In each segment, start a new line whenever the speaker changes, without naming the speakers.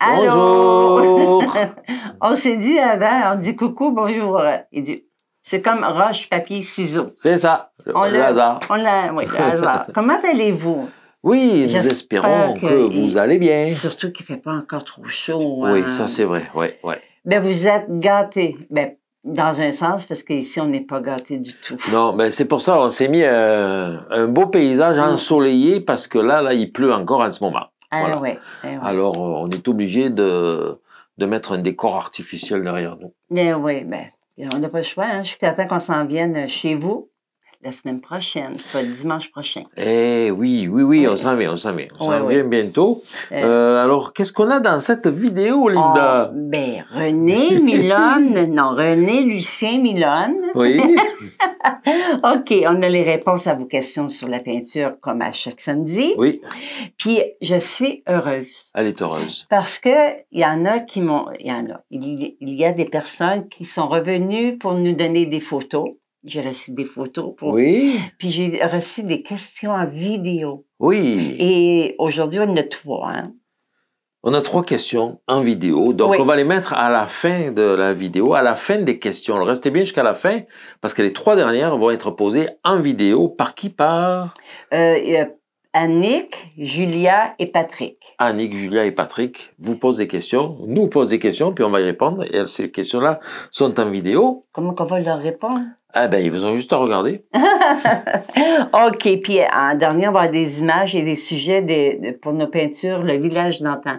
Bonjour! on s'est dit avant, on dit coucou, bonjour. Il dit, c'est comme roche, papier, ciseaux. C'est ça, hasard. On l'a, Comment allez-vous? Oui, nous espérons que, vous allez bien. Surtout qu'il ne fait pas encore trop chaud. Oui, hein. ça c'est vrai, Ben, vous êtes gâtés. Ben, dans un sens, parce qu'ici, on n'est pas gâté du tout.
Non, mais ben, c'est pour ça on s'est mis euh, un beau paysage ensoleillé, parce que là, là, il pleut encore en ce moment.
Eh eh
Alors, euh, on est obligé de, de, mettre un décor artificiel derrière nous.
Mais oui, mais on n'a pas le choix. Hein, suis qu'on s'en vienne chez vous la semaine prochaine, soit le dimanche prochain.
Eh oui, oui, oui, on s'en vient, on s'en vient. On s'en vient bientôt. Euh. Euh, alors, qu'est-ce qu'on a dans
cette vidéo, Linda? Ah, ben, René Milone, non, René Lucien Milone. Oui. OK, on a les réponses à vos questions sur la peinture, comme à chaque samedi. Oui. Puis, je suis heureuse. Elle est heureuse. Parce qu'il y en a qui m'ont... Il y a. Il y a des personnes qui sont revenues pour nous donner des photos. J'ai reçu des photos. Pour... Oui. Puis j'ai reçu des questions en vidéo. Oui. Et aujourd'hui, on a trois. Hein.
On a trois questions en vidéo. Donc, on va les mettre à la fin de la vidéo, à la fin des questions. restez bien jusqu'à la fin, parce que les trois dernières vont être posées en vidéo. Par qui Par
euh, Annick, Julia et Patrick.
Annick, Julia et Patrick vous posent des questions, nous posent des questions, puis on va y répondre. Et ces questions-là sont en vidéo.
Comment on va leur répondre
ah ben, ils vous ont juste à regarder.
OK. Puis euh, en dernier, on va avoir des images et des sujets de, pour nos peintures, le village d'antan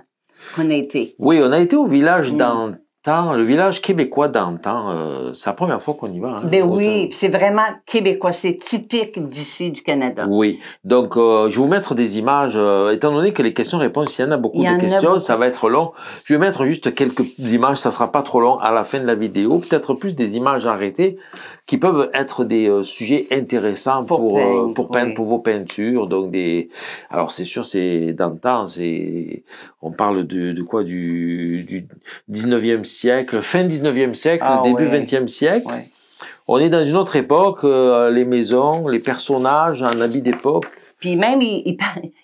qu'on a été.
Oui, on a été au village mm. d'antan le village québécois d'antan, euh, c'est la première fois qu'on y va. Hein,
ben oui, c'est vraiment québécois, c'est typique d'ici du Canada.
Oui, donc euh, je vais vous mettre des images, euh, étant donné que les questions-réponses, il y en a beaucoup de questions, ça va être long. Je vais mettre juste quelques images, ça sera pas trop long à la fin de la vidéo, peut-être plus des images arrêtées qui peuvent être des sujets intéressants pour pour peindre, pour, vos peintures. Donc des, alors c'est sûr, c'est d'antan, c'est on parle de, de quoi du, du 19e siècle siècle, fin 19e siècle, ah début 20e siècle. On est dans une autre époque, euh, les maisons, les personnages en habit d'époque.
Puis même, ils,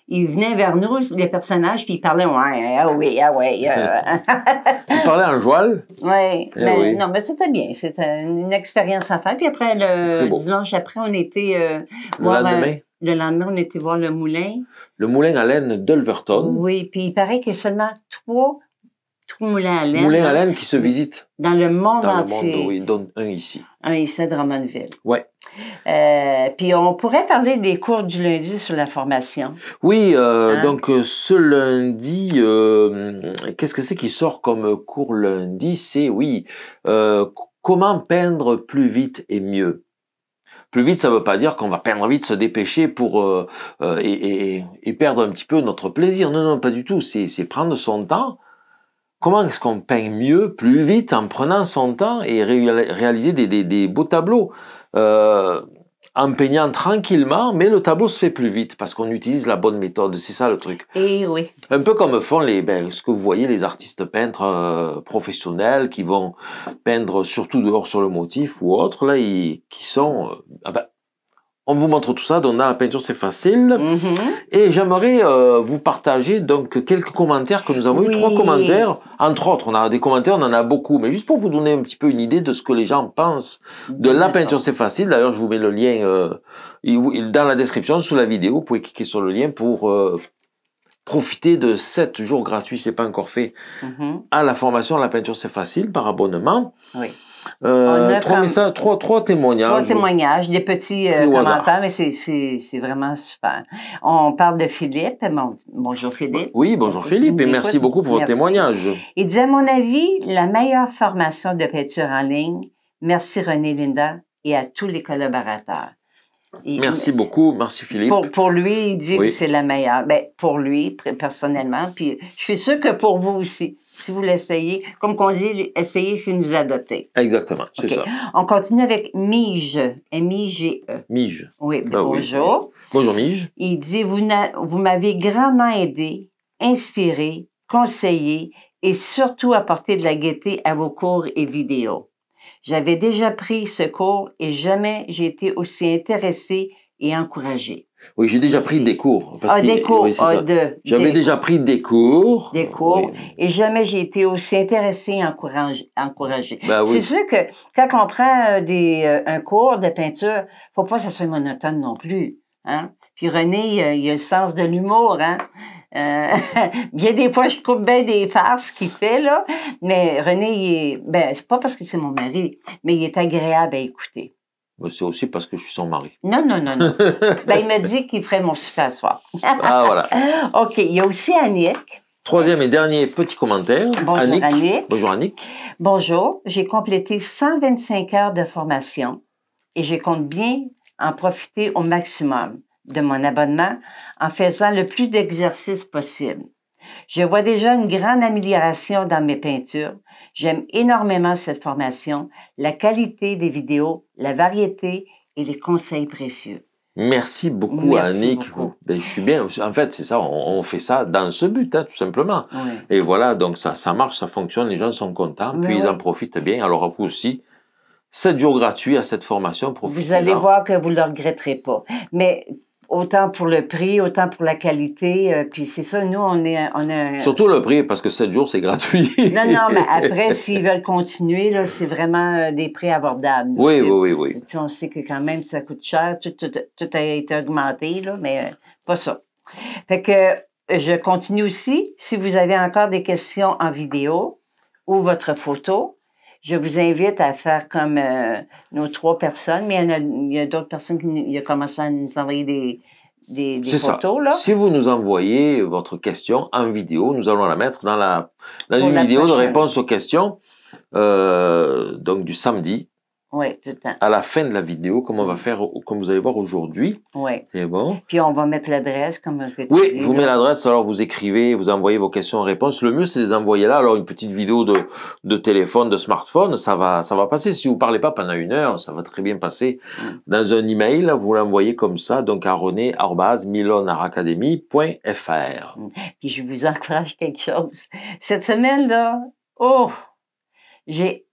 il, venaient vers nous, les personnages, puis ils parlaient, ouais, ah oui, ah oui. Ah. ils parlaient en joual. Ouais, eh oui. non, mais c'était bien. C'était une expérience à faire. Puis après, le dimanche après, on était. Euh, le euh, lendemain. le lendemain, on était voir le moulin.
Le moulin à laine d'Ulverton. Oui,
puis il paraît que seulement trois tout moulin à laine. Moulin à hein. laine qui se visite. Dans le monde entier. Dans le monde, oui.
Donc, un ici.
Un ici à Drummondville. Oui. Euh, puis on pourrait parler des cours du lundi sur la formation.
Oui, euh, hein? donc euh, ce lundi, qu'est-ce que c'est qui sort comme cours lundi C'est, oui, comment peindre plus vite et mieux plus vite, ça ne veut pas dire qu'on va perdre vite, se dépêcher pour et, et, perdre un petit peu notre plaisir. Non, non, pas du tout. C'est prendre son temps Comment est-ce qu'on peint mieux, plus vite, en prenant son temps et réaliser des, beaux tableaux euh, En peignant tranquillement, mais le tableau se fait plus vite parce qu'on utilise la bonne méthode. C'est ça le truc. Et eh oui. Un peu comme font les, ben, ce que vous voyez les artistes peintres euh, professionnels qui vont peindre surtout dehors sur le motif ou autre là, qui sont euh, ah ben, on vous montre tout ça, donc dans la peinture c'est facile. Mm-hmm. Et j'aimerais euh, vous partager donc quelques commentaires que nous avons eu, trois commentaires. Entre autres, on a des commentaires, on en a beaucoup, mais juste pour vous donner un petit peu une idée de ce que les gens pensent de la peinture c'est facile. D'ailleurs, je vous mets le lien euh, dans la description sous la vidéo. Vous pouvez cliquer sur le lien pour euh, profiter de sept jours gratuits, c'est pas encore fait, mm-hmm. à la formation la peinture c'est facile par abonnement. Oui. Euh, trois, trois, témoignages. Trois
témoignages, des petits euh, commentaires, mais c'est vraiment super. On parle de Philippe. bonjour Philippe. Oui, bonjour Philippe, et merci beaucoup pour votre vos témoignages. Il dit, à mon avis, la meilleure formation de peinture en ligne, merci René Linda et à tous les collaborateurs
merci beaucoup, merci Philippe.
Pour, lui, il dit que c'est la meilleure. Ben, pour lui, personnellement, puis je suis sûre que pour vous aussi, si vous l'essayez, comme qu'on dit, essayez, c'est nous adopter.
Exactement, c'est ça.
On continue avec Mige, M-I-G-E. Mige. Oui, ah bonjour. Bonjour Mige. Il dit, vous, vous m'avez grandement aidé, inspiré, conseillé et surtout apporté de la gaieté à vos cours et vidéos. J'avais déjà pris ce cours et jamais j'ai été aussi intéressée et encouragée.
Oui, j'ai déjà pris des cours. des cours. J'avais déjà pris des cours.
Des cours. Et jamais j'ai été aussi intéressée et encouragée. Ben c'est sûr que quand on prend euh, des, euh, un cours de peinture, il ne faut pas que ça soit monotone non plus. Hein? Puis René, il y a le sens de l'humour. Hein? Euh, bien des fois, je trouve bien des farces qu'il fait, là. Mais René, il est, ben, c'est pas parce que c'est mon mari, mais il est agréable à écouter.
Ben, c'est aussi parce que je suis son mari.
Non, non, non, non. Ben, il m'a dit qu'il ferait mon super soir. ah, voilà. OK. Il y a aussi Annick.
Troisième et dernier petit commentaire. Bonjour Bonjour Annick.
Bonjour, j'ai complété 125 heures de formation et je compte bien en profiter au maximum de mon abonnement en faisant le plus d'exercices possible. Je vois déjà une grande amélioration dans mes peintures. J'aime énormément cette formation, la qualité des vidéos, la variété et les conseils précieux.
Merci beaucoup, Merci Annick. Ben, je suis bien. En fait, c'est ça, on, fait ça dans ce but, hein, tout simplement. Et voilà, donc ça, ça marche, ça fonctionne, les gens sont contents, puis ils en profitent bien. Alors, à vous aussi, 7 jours gratuits à cette formation. vous allez voir
que vous ne le regretterez pas. Mais Autant pour le prix, autant pour la qualité. Euh, puis c'est ça, nous, on est. On a, Surtout
le prix, parce que 7 jours, c'est gratuit.
non, non, mais après, s'ils veulent continuer, là, c'est vraiment euh, des prix abordables. Oui, oui, oui, oui. on sait que quand même, ça coûte cher. Tout, a été augmenté, mais euh, pas ça. Fait que je continue aussi. Si vous avez encore des questions en vidéo ou votre photo, je vous invite à faire comme euh, nos trois personnes, mais il y, a, d'autres personnes qui ont commencé à nous envoyer des, des, des photos. Là. Si
vous nous envoyez votre question en vidéo, nous allons la mettre dans, la, une vidéo de réponse aux questions, euh, donc du samedi.
Oui, tout À
la fin de la vidéo, comme on va mm. faire, comme vous allez voir aujourd'hui. Oui. C'est bon.
Puis on va mettre l'adresse, comme Oui, je vous mets
l'adresse. Alors vous écrivez, vous envoyez vos questions-réponses. Le mieux, c'est de les envoyer là. Alors une petite vidéo de, de téléphone, de smartphone, ça va, ça va passer. Si vous parlez pas pendant une heure, ça va très bien passer. Mm. Dans un email, vous l'envoyez comme ça, donc à rené@milonaracademy.fr. Mm.
Puis je vous encourage quelque chose. Cette semaine là, oh, j'ai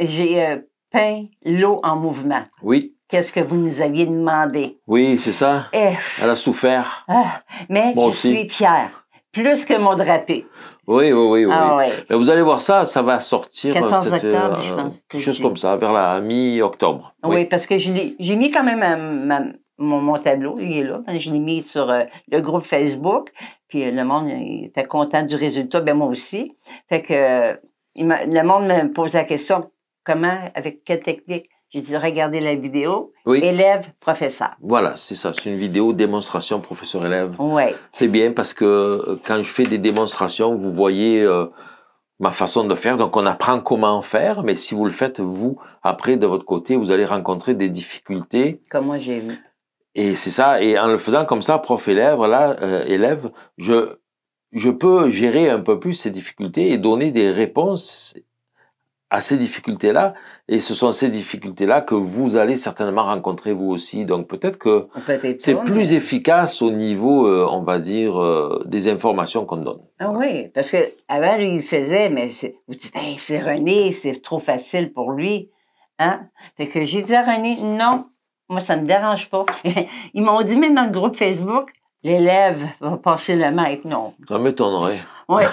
j'ai euh, pain, l'eau en mouvement. Oui. Qu'est-ce que vous nous aviez demandé?
Oui, c'est ça. Et... Elle a souffert.
Ah, mais je suis fière. Plus que mon drapé.
Oui, oui, oui. Ah vous allez voir ça, ça va sortir. 14 euh, octobre, euh, je pense. Juste comme ça, vers la mi-octobre. Oui.
parce que j'ai mis quand même euh, mon, tableau, il est là. Ben, je l'ai mis sur le groupe Facebook. Puis le monde était content du résultat, ben moi aussi. Fait que le monde me pose la question Comment, avec quelle technique? J'ai dit, regardez la vidéo. Élève, professeur.
Voilà, c'est ça. C'est une vidéo démonstration professeur élève. Oui. C'est bien parce que euh, quand je fais des démonstrations, vous voyez euh, ma façon de faire. Donc on apprend comment faire, mais si vous le faites vous après de votre côté, vous allez rencontrer des difficultés. Comme moi j'ai vu. Et c'est ça. Et en le faisant comme ça, prof élève, là, euh, élève, je je peux gérer un peu plus ces difficultés et donner des réponses à ces difficultés-là, et ce sont ces difficultés-là que vous allez certainement rencontrer vous aussi. Donc peut-être que c'est plus efficace au niveau, euh, on va dire, euh, des informations qu'on donne.
Ah oui, parce que avant il faisait, mais vous dites, c'est René, c'est trop facile pour lui, hein Fait que j'ai dit à René, non, moi ça me dérange pas. Ils m'ont dit même dans le groupe Facebook, l'élève va passer le maître, non.
Ça m'étonnerait.
Oui.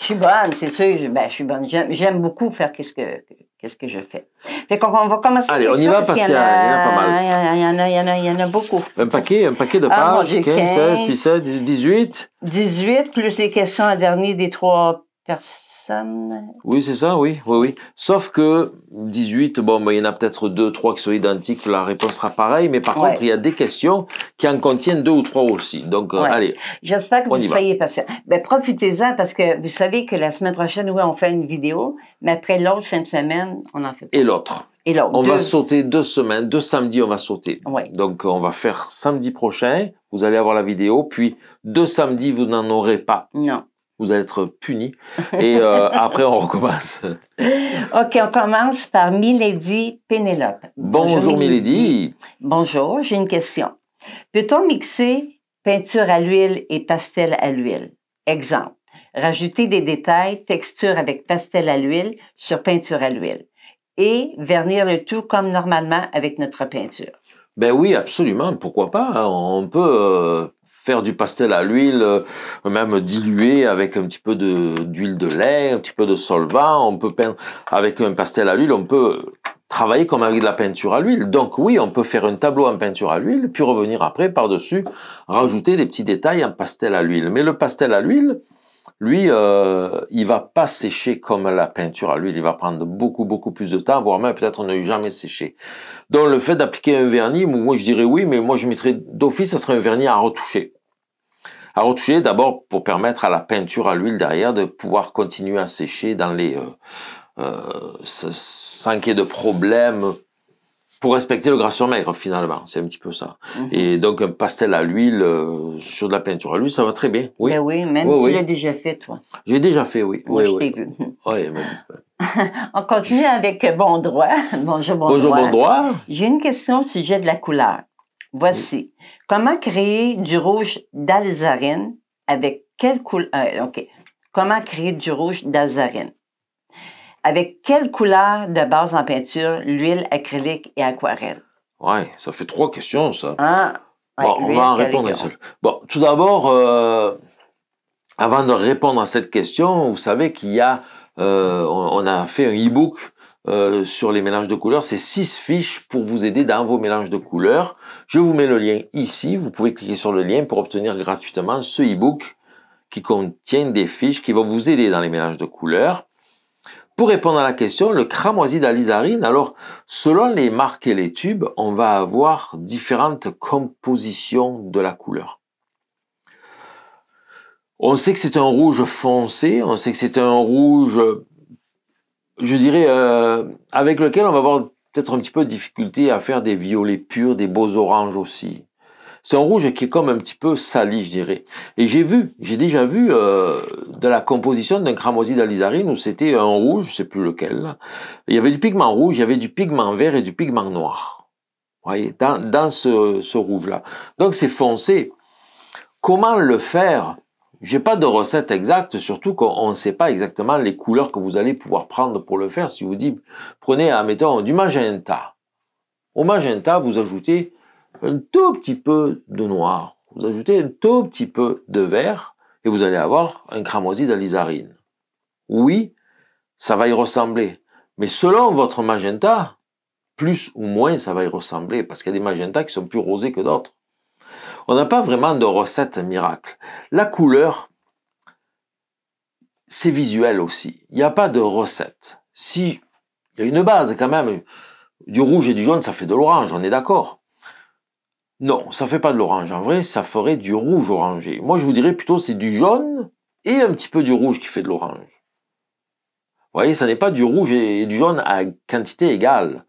je suis bonne, c'est sûr. Je, ben, je suis bonne. J'aime beaucoup faire qu'est-ce que, qu'est-ce que je fais. Fait qu'on on va commencer Allez, on y va parce qu'il y, en a pas mal. Il y en a, il y y en a beaucoup.
Un paquet, un paquet de Ah, 15, 15, 16, 17, 18.
18, plus les questions à dernier des trois personnes
oui, c'est ça, oui, oui, oui. Sauf que 18, bon, ben, il y en a peut-être deux, trois qui sont identiques, la réponse sera pareille, mais par contre, il y a des questions qui en contiennent deux ou trois aussi. Donc, euh, allez.
J'espère que vous soyez patient. Ben, profitez-en parce que vous savez que la semaine prochaine, oui, on fait une vidéo, mais après l'autre fin de semaine, on en fait pas. Et l'autre. Et l'autre. on va
sauter deux semaines, deux samedis, on va sauter. Donc, on va faire samedi prochain, vous allez avoir la vidéo, puis deux samedis, vous n'en aurez pas. Non vous allez être puni. Et euh, après, on recommence.
OK, on commence par Milady Pénélope. Bonjour, Milady. Bonjour, j'ai une question. Peut-on mixer peinture à l'huile et pastel à l'huile? Exemple, rajouter des détails, texture avec pastel à l'huile sur peinture à l'huile et vernir le tout comme normalement avec notre peinture.
Ben oui, absolument. Pourquoi pas? Hein. On peut euh, faire du pastel à l'huile, euh, même dilué avec un petit peu d'huile de, lait, un petit peu de solvant. On peut peindre avec un pastel à l'huile, on peut travailler comme avec de la peinture à l'huile. Donc oui, on peut faire un tableau en peinture à l'huile, puis revenir après par-dessus, rajouter des petits détails en pastel à l'huile. Mais le pastel à l'huile, lui, euh, il va pas sécher comme la peinture à l'huile. Il va prendre beaucoup, beaucoup plus de temps, voire même peut-être ne jamais sécher. Donc, le fait d'appliquer un vernis, moi, je dirais oui, mais moi, je mettrais d'office, ça serait un vernis à retoucher à retoucher d'abord pour permettre à la peinture à l'huile derrière de pouvoir continuer à sécher dans les sans qu'il y ait de problème pour respecter le gras sur maigre finalement, c'est un petit peu ça. Mhm. Et donc un pastel à l'huile euh, sur de la peinture à l'huile, ça va très bien. Oui, ben oui même tu l'as
déjà fait toi.
J'ai déjà fait, oui. Moi, oui, je t'ai vu. Oui,
On continue avec bon droit. Bonjour, bon Bonjour, bon droit. J'ai une question au sujet de la couleur. Voici. Comment créer du rouge d'alzarine avec quelle couleur euh, Comment créer du rouge Avec quelle couleur de base en peinture, l'huile acrylique et aquarelle
Ouais, ça fait trois questions ça.
Ah, on va en répondre
seul. Bon, tout d'abord euh, avant de répondre à cette question, vous savez qu'il y a euh, on, a fait un e-book euh, sur les mélanges de couleurs, c'est six fiches pour vous aider dans vos mélanges de couleurs. Je vous mets le lien ici, vous pouvez cliquer sur le lien pour obtenir gratuitement ce e-book qui contient des fiches qui vont vous aider dans les mélanges de couleurs. Pour répondre à la question, le cramoisi d'alizarine, alors selon les marques et les tubes, on va avoir différentes compositions de la couleur. On sait que c'est un rouge foncé, on sait que c'est un rouge je dirais, euh, avec lequel on va avoir peut-être un petit peu de difficulté à faire des violets purs, des beaux oranges aussi. C'est un rouge qui est comme un petit peu sali, je dirais. Et j'ai vu, j'ai déjà vu euh, de la composition d'un cramoisi d'alizarine où c'était un rouge, je sais plus lequel. Il y avait du pigment rouge, il y avait du pigment vert et du pigment noir. Vous voyez, dans, dans ce, ce rouge-là. Donc c'est foncé. Comment le faire j'ai pas de recette exacte, surtout qu'on ne sait pas exactement les couleurs que vous allez pouvoir prendre pour le faire. Si vous dites, prenez, mettons, du magenta. Au magenta, vous ajoutez un tout petit peu de noir. Vous ajoutez un tout petit peu de vert et vous allez avoir un cramoisi d'alizarine. Oui, ça va y ressembler. Mais selon votre magenta, plus ou moins ça va y ressembler, parce qu'il y a des magentas qui sont plus rosés que d'autres. On n'a pas vraiment de recette miracle. La couleur, c'est visuel aussi. Il n'y a pas de recette. Si, il y a une base quand même. Du rouge et du jaune, ça fait de l'orange, on est d'accord. Non, ça ne fait pas de l'orange. En vrai, ça ferait du rouge orangé. Moi, je vous dirais plutôt c'est du jaune et un petit peu du rouge qui fait de l'orange. Vous voyez, ça n'est pas du rouge et du jaune à quantité égale.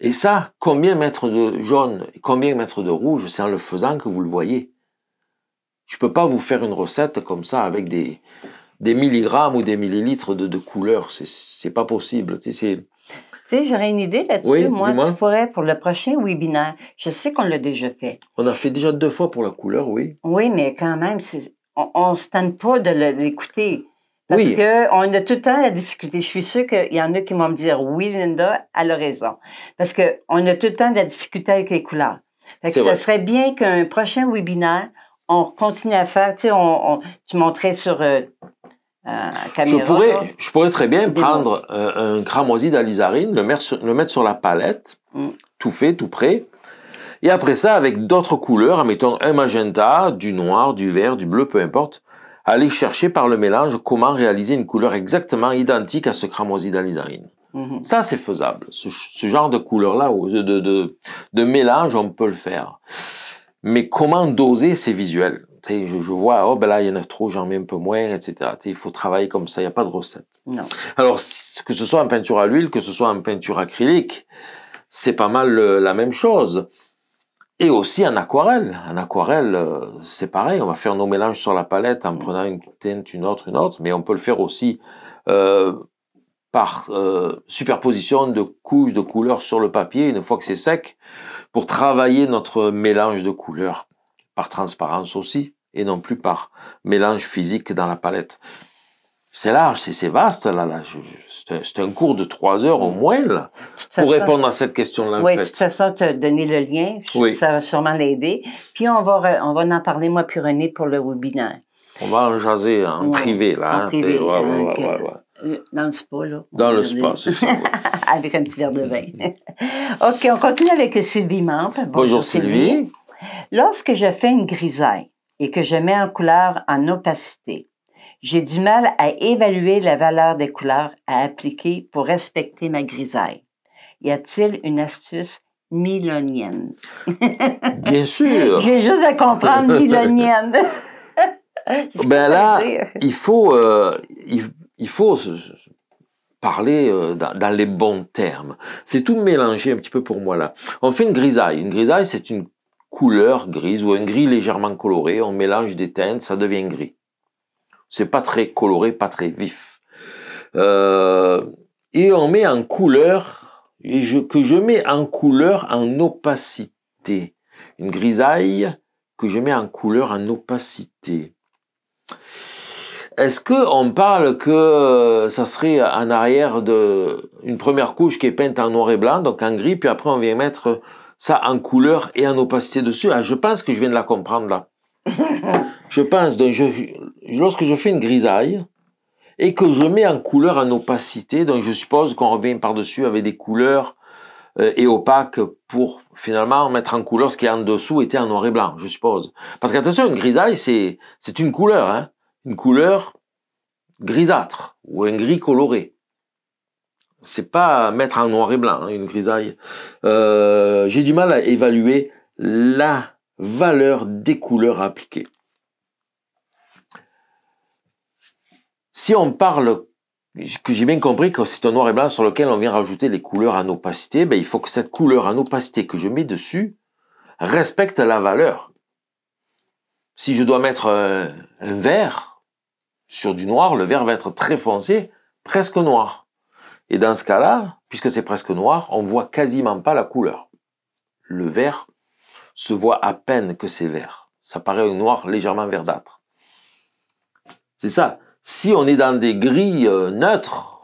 Et ça, combien mettre de jaune combien mettre de rouge, c'est en le faisant que vous le voyez. Je ne peux pas vous faire une recette comme ça avec des, des milligrammes ou des millilitres de, de couleur. C'est pas possible. Tu sais,
j'aurais une idée là-dessus. moi, tu pourrais, pour le prochain webinaire, je sais qu'on l'a déjà fait. On a fait déjà deux fois pour
la couleur, oui.
Oui, mais quand même, on ne se tente pas de l'écouter. Parce qu'on a tout le temps la difficulté. Je suis sûre qu'il y en a qui vont me dire oui, Linda, elle a raison. Parce qu'on a tout le temps la difficulté avec les couleurs. Ce ça serait bien qu'un prochain webinaire, on continue à faire. Tu sais, montrais sur. Euh, euh, caméra,
je, pourrais, très bien prendre euh, un cramoisi d'alizarine, le, mettre sur, la palette, mm. tout fait, tout prêt, et après ça, avec d'autres couleurs, mettons un magenta, du noir, du vert, du bleu, peu importe, aller chercher par le mélange comment réaliser une couleur exactement identique à ce cramoisi d'alizarine. Mhm. Ça, c'est faisable. Ce, genre de couleur-là, de, de, mélange, on peut le faire. Mais comment doser ces visuels je, je, vois, oh ben là, il y en a trop, j'en mets un peu moins, etc. il faut travailler comme ça, il n'y a pas de recette. Non. Alors, que ce soit en peinture à l'huile, que ce soit en peinture acrylique, c'est pas mal euh, la même chose. Et aussi en aquarelle. En aquarelle, euh, c'est pareil, on va faire nos mélanges sur la palette en mm. prenant une teinte, une autre, une autre, mais on peut le faire aussi euh, par euh, superposition de couches de couleurs sur le papier, une fois que c'est sec, pour travailler notre mélange de couleurs, par transparence aussi, et non plus par mélange physique dans la palette c'est large, c'est vaste, là. là. C'est un cours de trois heures au moins, pour répondre à cette question-là. Oui, de toute
façon, tu as donné le lien, ça va sûrement l'aider. Puis on va, on va en parler, moi puis René, pour le webinaire.
On va en jaser en privé, là. En hein, privé, hein,
euh, Dans le spa, là.
Dans le spa, c'est ça.
avec un petit verre de vin. OK, on continue avec Sylvie Mampe. Bonjour, Sylvie. Sylvie. Lorsque je fais une grisaille et que je mets en couleur en opacité, j'ai du mal à évaluer la valeur des couleurs à appliquer pour respecter ma grisaille. Y a-t-il une astuce milonienne?
Bien sûr!
J'ai juste à comprendre milonienne. ben là,
il faut, euh, il, faut parler euh, dans, dans, les bons termes. C'est tout mélangé un petit peu pour moi là. On fait une grisaille. Une grisaille, c'est une couleur grise ou un gris légèrement coloré. On mélange des teintes, ça devient gris. C'est pas très coloré, pas très vif. Euh, et on met en couleur, que je mets en couleur en opacité. Une grisaille que je mets en couleur en opacité. Est-ce qu'on parle que euh, ça serait en arrière de une première couche qui est peinte en noir et blanc, donc en gris, puis après on vient mettre ça en couleur et en opacité dessus. Ah, je pense que je viens de la comprendre là. je pense, lorsque je fais une grisaille et que je mets en couleur en opacité, donc je suppose qu'on revient par-dessus avec des couleurs euh, et opaques pour finalement mettre en couleur ce qui est en dessous était en noir et blanc, je suppose. Parce qu'attention, une grisaille, c'est une couleur, hein. une couleur grisâtre ou un gris coloré. C'est pas mettre en noir et blanc hein, une grisaille. Euh, j'ai du mal à évaluer la valeur des couleurs appliquées. Si on parle, que j'ai bien compris que c'est un noir et blanc sur lequel on vient rajouter les couleurs en opacité, ben il faut que cette couleur en opacité que je mets dessus respecte la valeur. Si je dois mettre euh, un, vert sur du noir, le vert va être très foncé, presque noir. Et dans ce cas-là, puisque c'est presque noir, on voit quasiment pas la couleur. Le vert se voit à peine que c'est vert. Ça paraît un noir légèrement verdâtre. C'est ça. Si on est dans des grilles euh, neutres,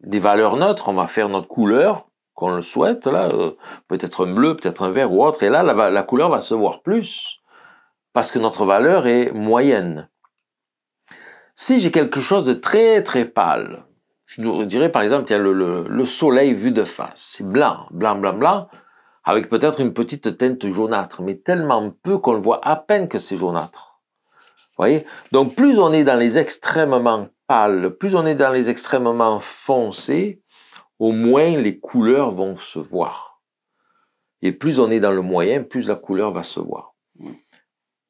des valeurs neutres, on va faire notre couleur qu'on le souhaite, là, euh, peut-être un bleu, peut-être un vert ou autre, et là, la, couleur va se voir plus, parce que notre valeur est moyenne. Si j'ai quelque chose de très très pâle, je dirais par exemple, tiens, le, le soleil vu de face, c'est blanc, blanc, blanc, blanc, avec peut-être une petite teinte jaunâtre, mais tellement peu qu'on le voit à peine que c'est jaunâtre. voyez Donc plus on est dans les extrêmement pâles, plus on est dans les extrêmement foncés, au moins les couleurs vont se voir. Et plus on est dans le moyen, plus la couleur va se voir.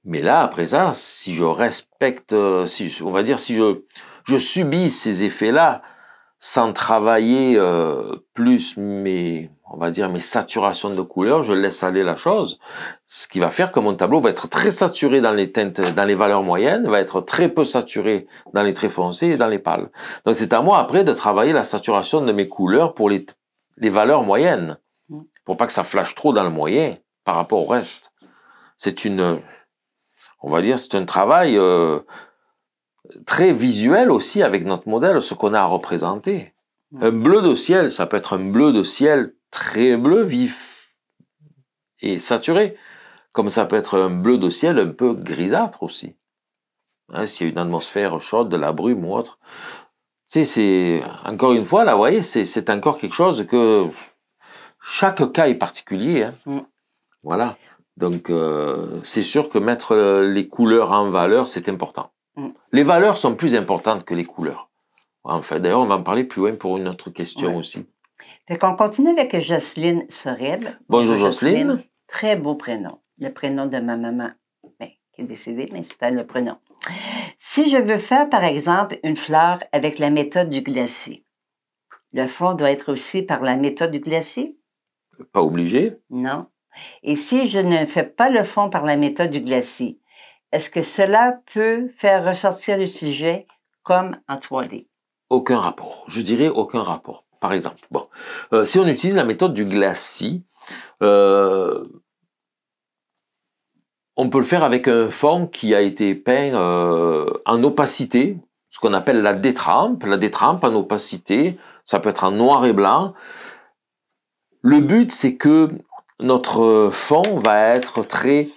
Mais là, à présent, si je respecte, si, on va dire, si je subis ces effets-là, sans travailler euh, plus mes, on va dire mes saturations de couleurs, je laisse aller la chose, ce qui va faire que mon tableau va être très saturé dans les teintes, dans les valeurs moyennes, va être très peu saturé dans les traits foncés et dans les pâles. Donc c'est à moi après de travailler la saturation de mes couleurs pour les, les valeurs moyennes, mm. pour pas que ça flash trop dans le moyen par rapport au reste. C'est une, on va dire, c'est un travail euh, très visuel aussi avec notre modèle, ce qu'on a à représenter. Un bleu de ciel, ça peut être un bleu de ciel très bleu, vif et saturé, comme ça peut être un bleu de ciel un peu grisâtre aussi. Hein, s'il y a une atmosphère chaude, de la brume ou autre. Tu c'est, encore une fois, là, vous voyez, c'est encore quelque chose que chaque cas est particulier. Hein. Voilà. Donc, euh, c'est sûr que mettre euh, les couleurs en valeur, c'est important. Mm. Les valeurs sont plus importantes que les couleurs. fait. d'ailleurs, on va en parler plus loin pour une autre question aussi.
On continue avec Jocelyne Sorel.
Bonjour Jocelyne.
Très beau prénom. Le prénom de ma maman, ben, qui est décédée, mais c'était le prénom. Si je veux faire, par exemple, une fleur avec la méthode du glacier, le fond doit être aussi par la méthode du glacier?
Pas obligé.
Non. Et si je ne fais pas le fond par la méthode du glacier, est-ce que cela peut faire ressortir le sujet comme un 3D?
Aucun rapport. Je dirais aucun rapport. Par exemple, bon, euh, si on utilise la méthode du glacis, euh, on peut le faire avec un fond qui a été peint euh, en opacité, ce qu'on appelle la détrempe. La détrempe en opacité, ça peut être en noir et blanc. Le but, c'est que notre fond va être très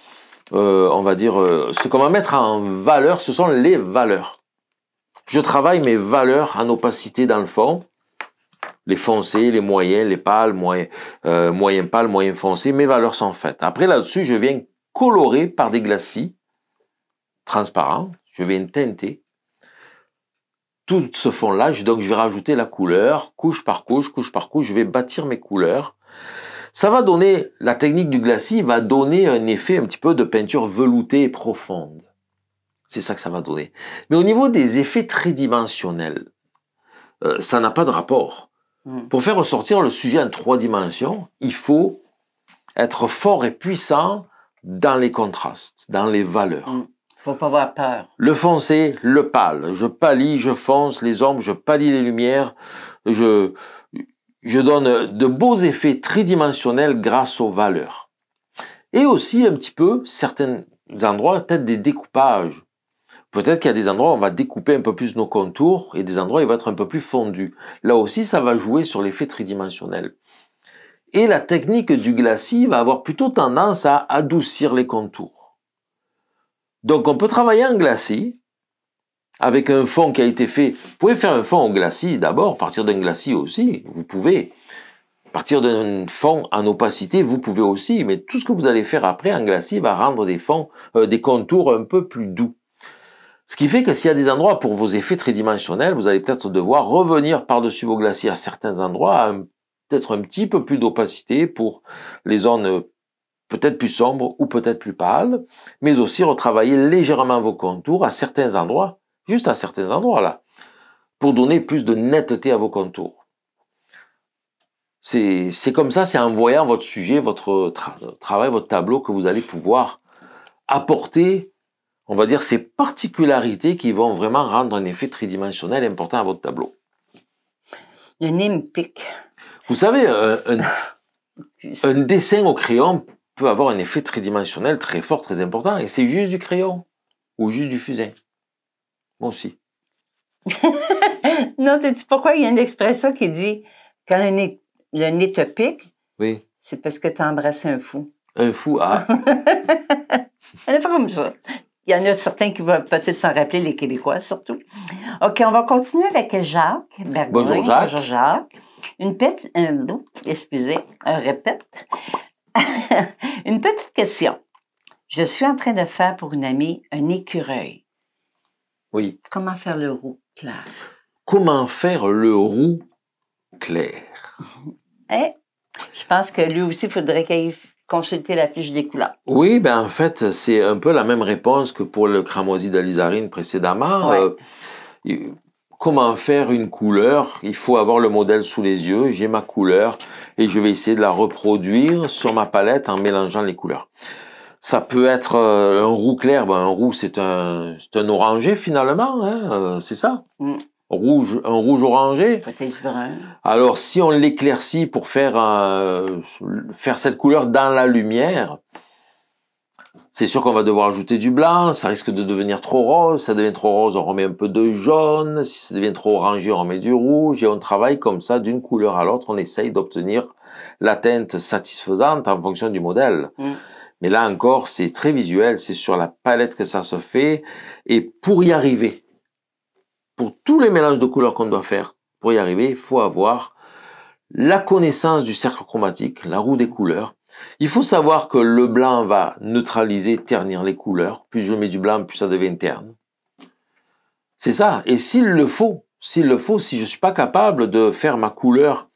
euh, on va dire, euh, ce qu'on va mettre en valeur, ce sont les valeurs. Je travaille mes valeurs en opacité dans le fond, les foncés, les moyens, les pâles, moyens, moyen euh, pâles, moyens foncés, mes valeurs sont faites. Après là-dessus, je viens colorer par des glacis transparents, je viens teinter tout ce fond-là, donc je vais rajouter la couleur, couche par couche, couche par couche, je vais bâtir mes couleurs. Ça va donner, la technique du glacis va donner un effet un petit peu de peinture veloutée et profonde. C'est ça que ça va donner. Mais au niveau des effets tridimensionnels, euh, ça n'a pas de rapport. Hmm. Pour faire ressortir le sujet en trois dimensions, il faut être fort et puissant dans les contrastes, dans les valeurs. ne hmm.
Faut pas avoir peur.
Le foncé, le pâle. Je pâlis, je fonce, les ombres, je pâlis les lumières, je, je donne de beaux effets tridimensionnels grâce aux valeurs. Et aussi un petit peu, certains endroits, peut-être des découpages. Peut-être qu'il y a des endroits où on va découper un peu plus nos contours et des endroits où il va être un peu plus fondu. Là aussi, ça va jouer sur l'effet tridimensionnel. Et la technique du glacis va avoir plutôt tendance à adoucir les contours. Donc on peut travailler en glacis avec un fond qui a été fait. Vous pouvez faire un fond en glacis d'abord, partir d'un glacis aussi, vous pouvez. Partir d'un fond en opacité, vous pouvez aussi, mais tout ce que vous allez faire après en glacis va rendre des fonds, euh, des contours un peu plus doux. Ce qui fait que s'il y a des endroits pour vos effets tridimensionnels, vous allez peut-être devoir revenir par-dessus vos glacis à certains endroits, peut-être un petit peu plus d'opacité pour les zones peut-être plus sombres ou peut-être plus pâles, mais aussi retravailler légèrement vos contours à certains endroits juste à certains endroits là, pour donner plus de netteté à vos contours. C'est comme ça, c'est en voyant votre sujet, votre travail, votre tableau que vous allez pouvoir apporter, on va dire, ces particularités qui vont vraiment rendre un effet tridimensionnel important à votre tableau. Le Vous savez, euh, un dessin au crayon peut avoir un effet tridimensionnel très fort, très important, et c'est juste du crayon ou juste du fusain. Moi aussi.
non, sais-tu pourquoi il y a une expression qui dit quand le nez, te pique, oui. c'est parce que tu as embrassé un fou. Un fou, ah! Elle est pas comme ça. Il y en a certains qui vont peut-être s'en rappeler, les Québécois surtout. OK, on va continuer avec Jacques Bergouin. Bonjour Jacques. Bonjour Jacques. Une petite, excusez, un répète. une petite question. Je suis en train de faire pour une amie un écureuil. Comment faire le roux clair?
Comment faire le roux clair?
Eh, je pense que lui aussi, il faudrait qu'il consulter la fiche des couleurs.
Oui, ben en fait, c'est un peu la même réponse que pour le cramoisi d'Alizarine précédemment. Euh, comment faire une couleur Il faut avoir le modèle sous les yeux. J'ai ma couleur et je vais essayer de la reproduire sur ma palette en mélangeant les couleurs. Ça peut être euh, un roux clair. Ben, un roux, c'est un, un orangé finalement, hein, euh, c'est ça mm. Rouge, un rouge orangé. Alors, si on l'éclaircit pour faire, euh, faire cette couleur dans la lumière, c'est sûr qu'on va devoir ajouter du blanc, ça risque de devenir trop rose, ça devient trop rose, on remet un peu de jaune, si ça devient trop orangé, on remet du rouge, et on travaille comme ça d'une couleur à l'autre, on essaye d'obtenir la teinte satisfaisante en fonction du modèle. Mm. Mais là encore, c'est très visuel, c'est sur la palette que ça se fait. Et pour y arriver, pour tous les mélanges de couleurs qu'on doit faire, pour y arriver, il faut avoir la connaissance du cercle chromatique, la roue des couleurs. Il faut savoir que le blanc va neutraliser, ternir les couleurs. Plus je mets du blanc, plus ça devient terne. C'est ça. Et s'il le faut, s'il le faut, si je suis pas capable de faire ma couleur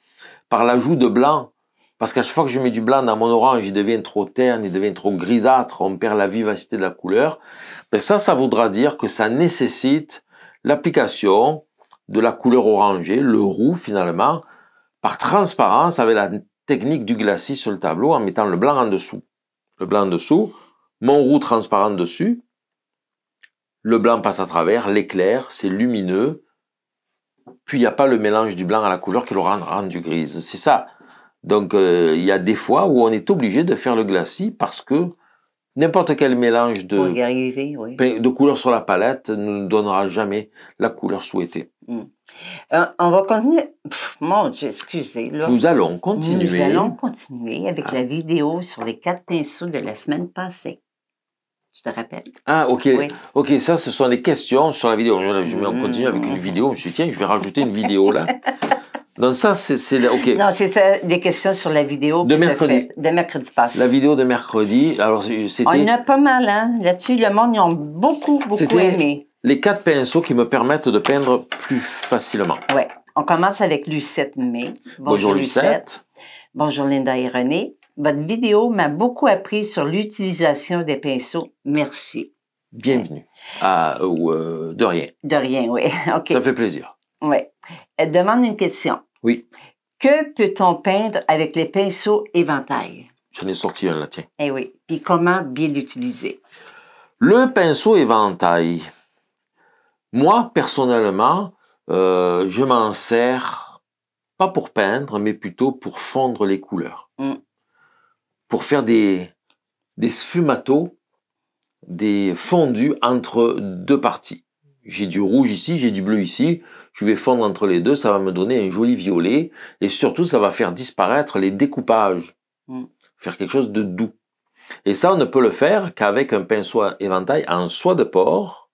par l'ajout de blanc parce qu'à chaque fois que je mets du blanc dans mon orange, il devient trop terne, il devient trop grisâtre, on perd la vivacité de la couleur. Mais ben ça, ça voudra dire que ça nécessite l'application de la couleur orangée, le roux finalement, par transparence avec la technique du glacis sur le tableau en mettant le blanc en dessous. Le blanc en dessous, mon roux transparent dessus, le blanc passe à travers, l'éclair, c'est lumineux, puis il n'y a pas le mélange du blanc à la couleur qui le rend du gris. C'est ça donc euh, il y a des fois où on est obligé de faire le glacis parce que n'importe quel mélange de, de couleurs sur la palette ne donnera jamais la couleur souhaitée.
Hmm. Euh, on va continuer. mon Dieu, excusez. Là. Nous allons continuer. Nous allons continuer avec la ah. vidéo sur les quatre pinceaux de la semaine passée. Je te rappelle.
Ah, OK. OK, ça, ce sont les questions sur la vidéo. Je, on hmm. continue avec une vidéo. Je me suis dit, tiens, je vais rajouter une vidéo là. Donc ça, c'est... OK. Non,
c'est des questions sur la vidéo. De mercredi.
de mercredi passé. La vidéo de mercredi. Alors, c'était... On a
pas mal, hein? Là-dessus, le monde, ils ont beaucoup, beaucoup aimé.
les quatre pinceaux qui me permettent de peindre plus facilement.
Oui. On commence avec Lucette May. Bonjour, Lucette. Bonjour Linda et René. Votre vidéo m'a beaucoup appris sur l'utilisation des pinceaux. Merci.
Bienvenue. Ah euh, de rien.
De rien, oui.
OK. Ça fait plaisir.
Oui. Elle demande une question. Oui. Que peut-on peindre avec les pinceaux éventail?
J'en ai sorti un là, tiens.
Eh oui. Puis comment bien l'utiliser?
Le pinceau éventail. Moi, personnellement, euh, je m'en sers pas pour peindre, mais plutôt pour fondre les couleurs. Mm. Pour faire des, des sfumato, des fondus entre deux parties. J'ai du rouge ici, j'ai du bleu ici je vais fondre entre les deux, ça va me donner un joli violet, et surtout ça va faire disparaître les découpages, mm. faire quelque chose de doux. Et ça, on ne peut le faire qu'avec un pinceau éventail en soie de porc,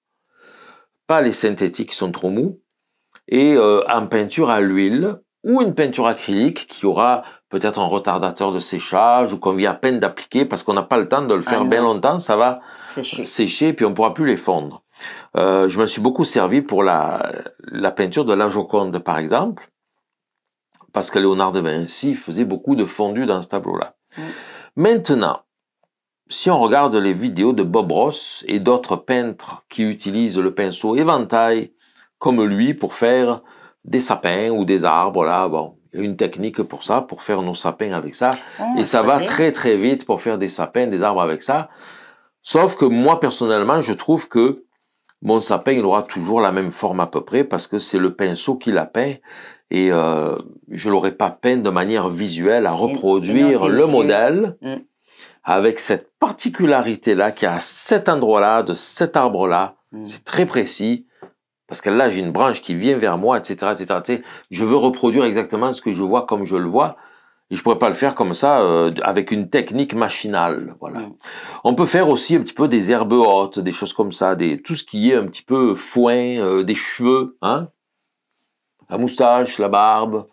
pas les synthétiques qui sont trop mous, et euh, en peinture à l'huile ou une peinture acrylique qui aura peut-être un retardateur de séchage ou qu'on vient à peine d'appliquer parce qu'on n'a pas le temps de le ah faire bien longtemps, ça va sécher. sécher puis on ne pourra plus les fondre. Euh, je me suis beaucoup servi pour la, peinture de la Joconde, par exemple, parce que Léonard de Vinci faisait beaucoup de fondu dans ce tableau-là. Maintenant, si on regarde les vidéos de Bob Ross et d'autres peintres qui utilisent le pinceau éventail comme lui pour faire des sapins ou des arbres, là, bon, une technique pour ça, pour faire nos sapins avec ça. Ah, et ça va très très vite pour faire des sapins, des arbres avec ça. Sauf que moi personnellement, je trouve que mon sapin, il aura toujours la même forme à peu près parce que c'est le pinceau qui l'a peint et euh, je ne l'aurais pas peint de manière visuelle à reproduire le modèle hmm. avec cette particularité-là qui a à cet endroit-là, de cet arbre-là. Hmm. C'est très précis parce que là, j'ai une branche qui vient vers moi, etc., etc. Je veux reproduire exactement ce que je vois comme je le vois. Et je pourrais pas le faire comme ça euh, avec une technique machinale. Voilà. Mm. On peut faire aussi un petit peu des herbes hautes, des choses comme ça, des tout ce qui est un petit peu foin, euh, des cheveux, hein, la moustache, la barbe.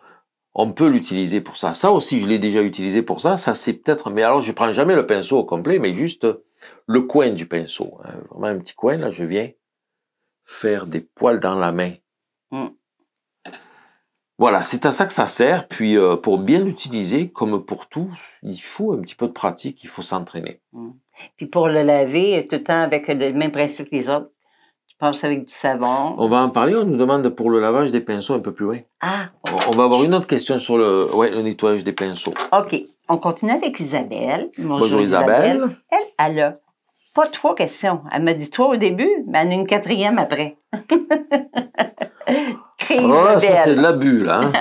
On peut l'utiliser pour ça. Ça aussi, je l'ai déjà utilisé pour ça. Ça, c'est peut-être. Mais alors, je prends jamais le pinceau au complet, mais juste le coin du pinceau. Hein. Vraiment un petit coin. Là, je viens faire des poils dans la main. Mm. Voilà, c'est à ça que ça sert. Puis euh, pour bien l'utiliser, comme pour tout, il faut un petit peu de pratique, il faut s'entraîner.
Mm. Puis pour le laver, euh, tout le temps avec euh, le même principe que les autres, tu penses avec du savon.
On va en parler, on nous demande pour le lavage des pinceaux un peu plus loin. Ah! On va avoir une autre question sur le, ouais, le nettoyage des pinceaux.
OK. On continue avec Isabelle. Bonjour, Isabelle. Isabelle. Elle, elle a trois questions. Elle m'a dit trois au début, mais elle a une quatrième après. oh, ça, c'est de la bulle, Hein?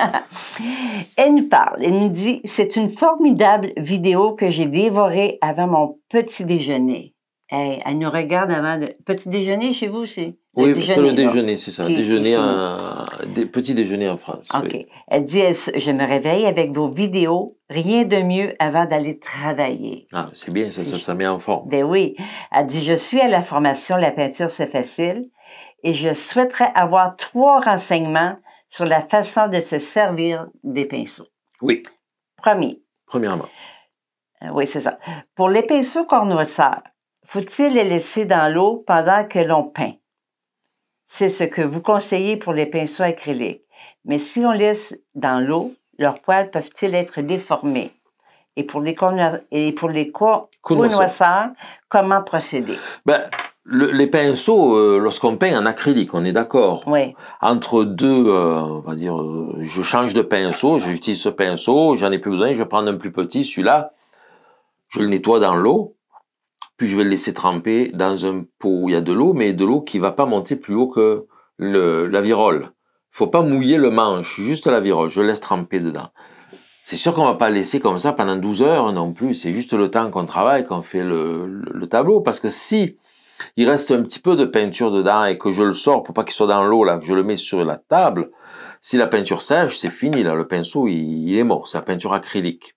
elle nous parle. Elle nous dit C'est une formidable vidéo que j'ai dévorée avant mon petit déjeuner elle, nous regarde avant de. Petit déjeuner chez vous aussi? oui, c'est le déjeuner, c'est ça. déjeuner,
petit déjeuner en France. OK.
Elle dit Je me réveille avec vos vidéos, rien de mieux avant d'aller travailler.
Ah, c'est bien, ça, ça, met en forme.
Ben oui. Elle dit Je suis à la formation La peinture, c'est facile, et je souhaiterais avoir trois renseignements sur la façon de se servir des pinceaux. Oui. Premier. Premièrement. Euh, oui, c'est ça. Pour les pinceaux cornouisseurs, faut-il les laisser dans l'eau pendant que l'on peint? C'est ce que vous conseillez pour les pinceaux acryliques. Mais si on les laisse dans l'eau, leurs poils peuvent-ils être déformés? Et pour les, et pour les comment procéder?
Ben, les pinceaux, euh, lorsqu'on peint en acrylique, on est d'accord. Entre deux, euh, on va dire, euh, je change de pinceau, j'utilise ce pinceau, j'en ai plus besoin, je vais prendre un plus petit, celui-là, je le nettoie dans l'eau puis je vais le laisser tremper dans un pot où il y a de l'eau, mais de l'eau qui va pas monter plus haut que le, la virole. Faut pas mouiller le manche, juste la virole, je laisse tremper dedans. C'est sûr qu'on va pas laisser comme ça pendant 12 heures non plus, c'est juste le temps qu'on travaille, qu'on fait le, tableau, parce que si il reste un petit peu de peinture dedans et que je le sors pour pas qu'il soit dans l'eau, là, que je le mets sur la table, si la peinture sèche, c'est fini, là, le pinceau, il, est mort, c'est la peinture acrylique.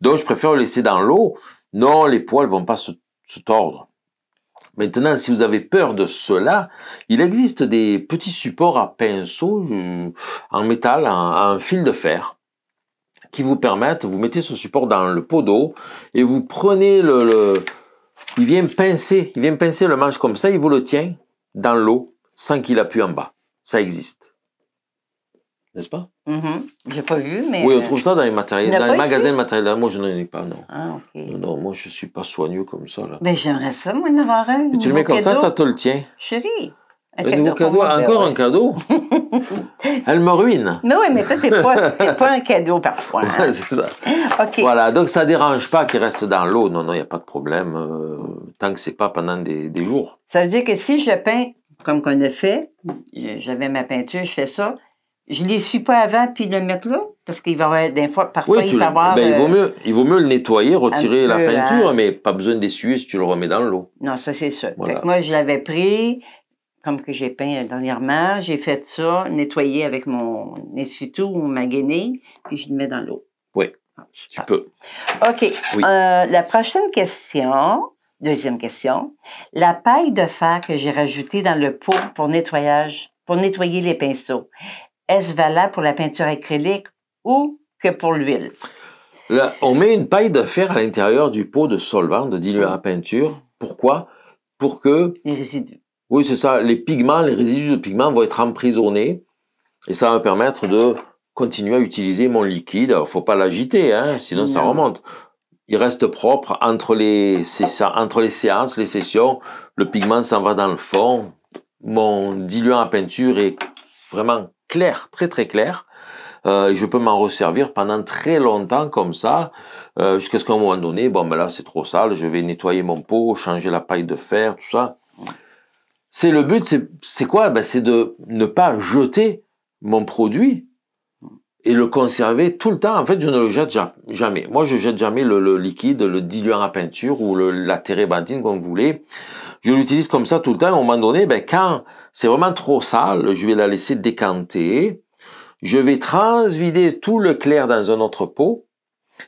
Donc, je préfère le laisser dans l'eau. Non, les poils vont pas se se ordre. Maintenant, si vous avez peur de cela, il existe des petits supports à pinceau euh, en métal, en, fil de fer, qui vous permettent, vous mettez ce support dans le pot d'eau et vous prenez le, Il vient pincer, il vient pincer le manche comme ça, il vous le tient dans l'eau sans qu'il appuie en bas. Ça existe
n'est-ce pas mm mm-hmm. Je pas vu, mais. Oui, on euh, trouve ça
dans les dans les magasins de matériel. Moi, je n'en ai pas, non. Ah, Non, moi, je ne suis pas soigneux comme ça, là. Ben, j'aimerais
ça, moi, d'avoir un. Mais tu le mets comme ça, ça te le tient. Chérie. Un, un nouveau cadeau, encore ben un
cadeau. Elle me ruine.
Non, mais toi, tu n'es pas,
pas, un cadeau parfois. Hein. c'est ça. OK. Voilà, donc ça ne dérange pas qu'il reste dans l'eau. Non, non, il n'y a pas de problème. Euh, tant que ce n'est pas pendant des, des jours.
Ça veut dire que si je peins comme qu'on a fait, j'avais ma peinture, je fais ça, je les suis pas avant puis le mettre là parce qu'il va y avoir des fois parfois il va avoir ben, il vaut euh, mieux
il vaut mieux le nettoyer retirer la peinture hein. mais pas besoin d'essuyer si tu le remets dans l'eau
non ça c'est sûr moi je l'avais pris comme que j'ai peint euh, dernièrement j'ai fait ça nettoyé avec mon essuie-tout ou ma guenille puis je le mets dans l'eau oui
ah, tu peux
ok euh, la prochaine question deuxième question la paille de fer que j'ai rajoutée dans le pot pour nettoyage pour nettoyer les pinceaux est-ce valable pour la peinture acrylique ou que pour l'huile?
Là, on met une paille de fer à l'intérieur du pot de solvant, de diluant à peinture. Pourquoi? Pour que... Les résidus. Oui, c'est ça. Les pigments, les résidus de pigments vont être emprisonnés et ça va permettre de continuer à utiliser mon liquide. ne faut pas l'agiter, hein, sinon ça remonte. Il reste propre entre les, entre les séances, les sessions. Le pigment s'en va dans le fond. Mon diluant à peinture est vraiment clair, très très clair. Euh, je peux m'en resservir pendant très longtemps comme ça, euh, jusqu'à ce qu'à un moment donné, bon ben là c'est trop sale, je vais nettoyer mon pot, changer la paille de fer, tout ça. C'est le but, c'est quoi ben, C'est de ne pas jeter mon produit et le conserver tout le temps. En fait, je ne le jette jamais. Moi, je jette jamais le, liquide, le diluant à peinture ou le, la térébenthine, comme vous voulez. Je l'utilise comme ça tout le temps. À un moment donné, ben, quand c'est vraiment trop sale, je vais la laisser décanter. Je vais transvider tout le clair dans un autre pot.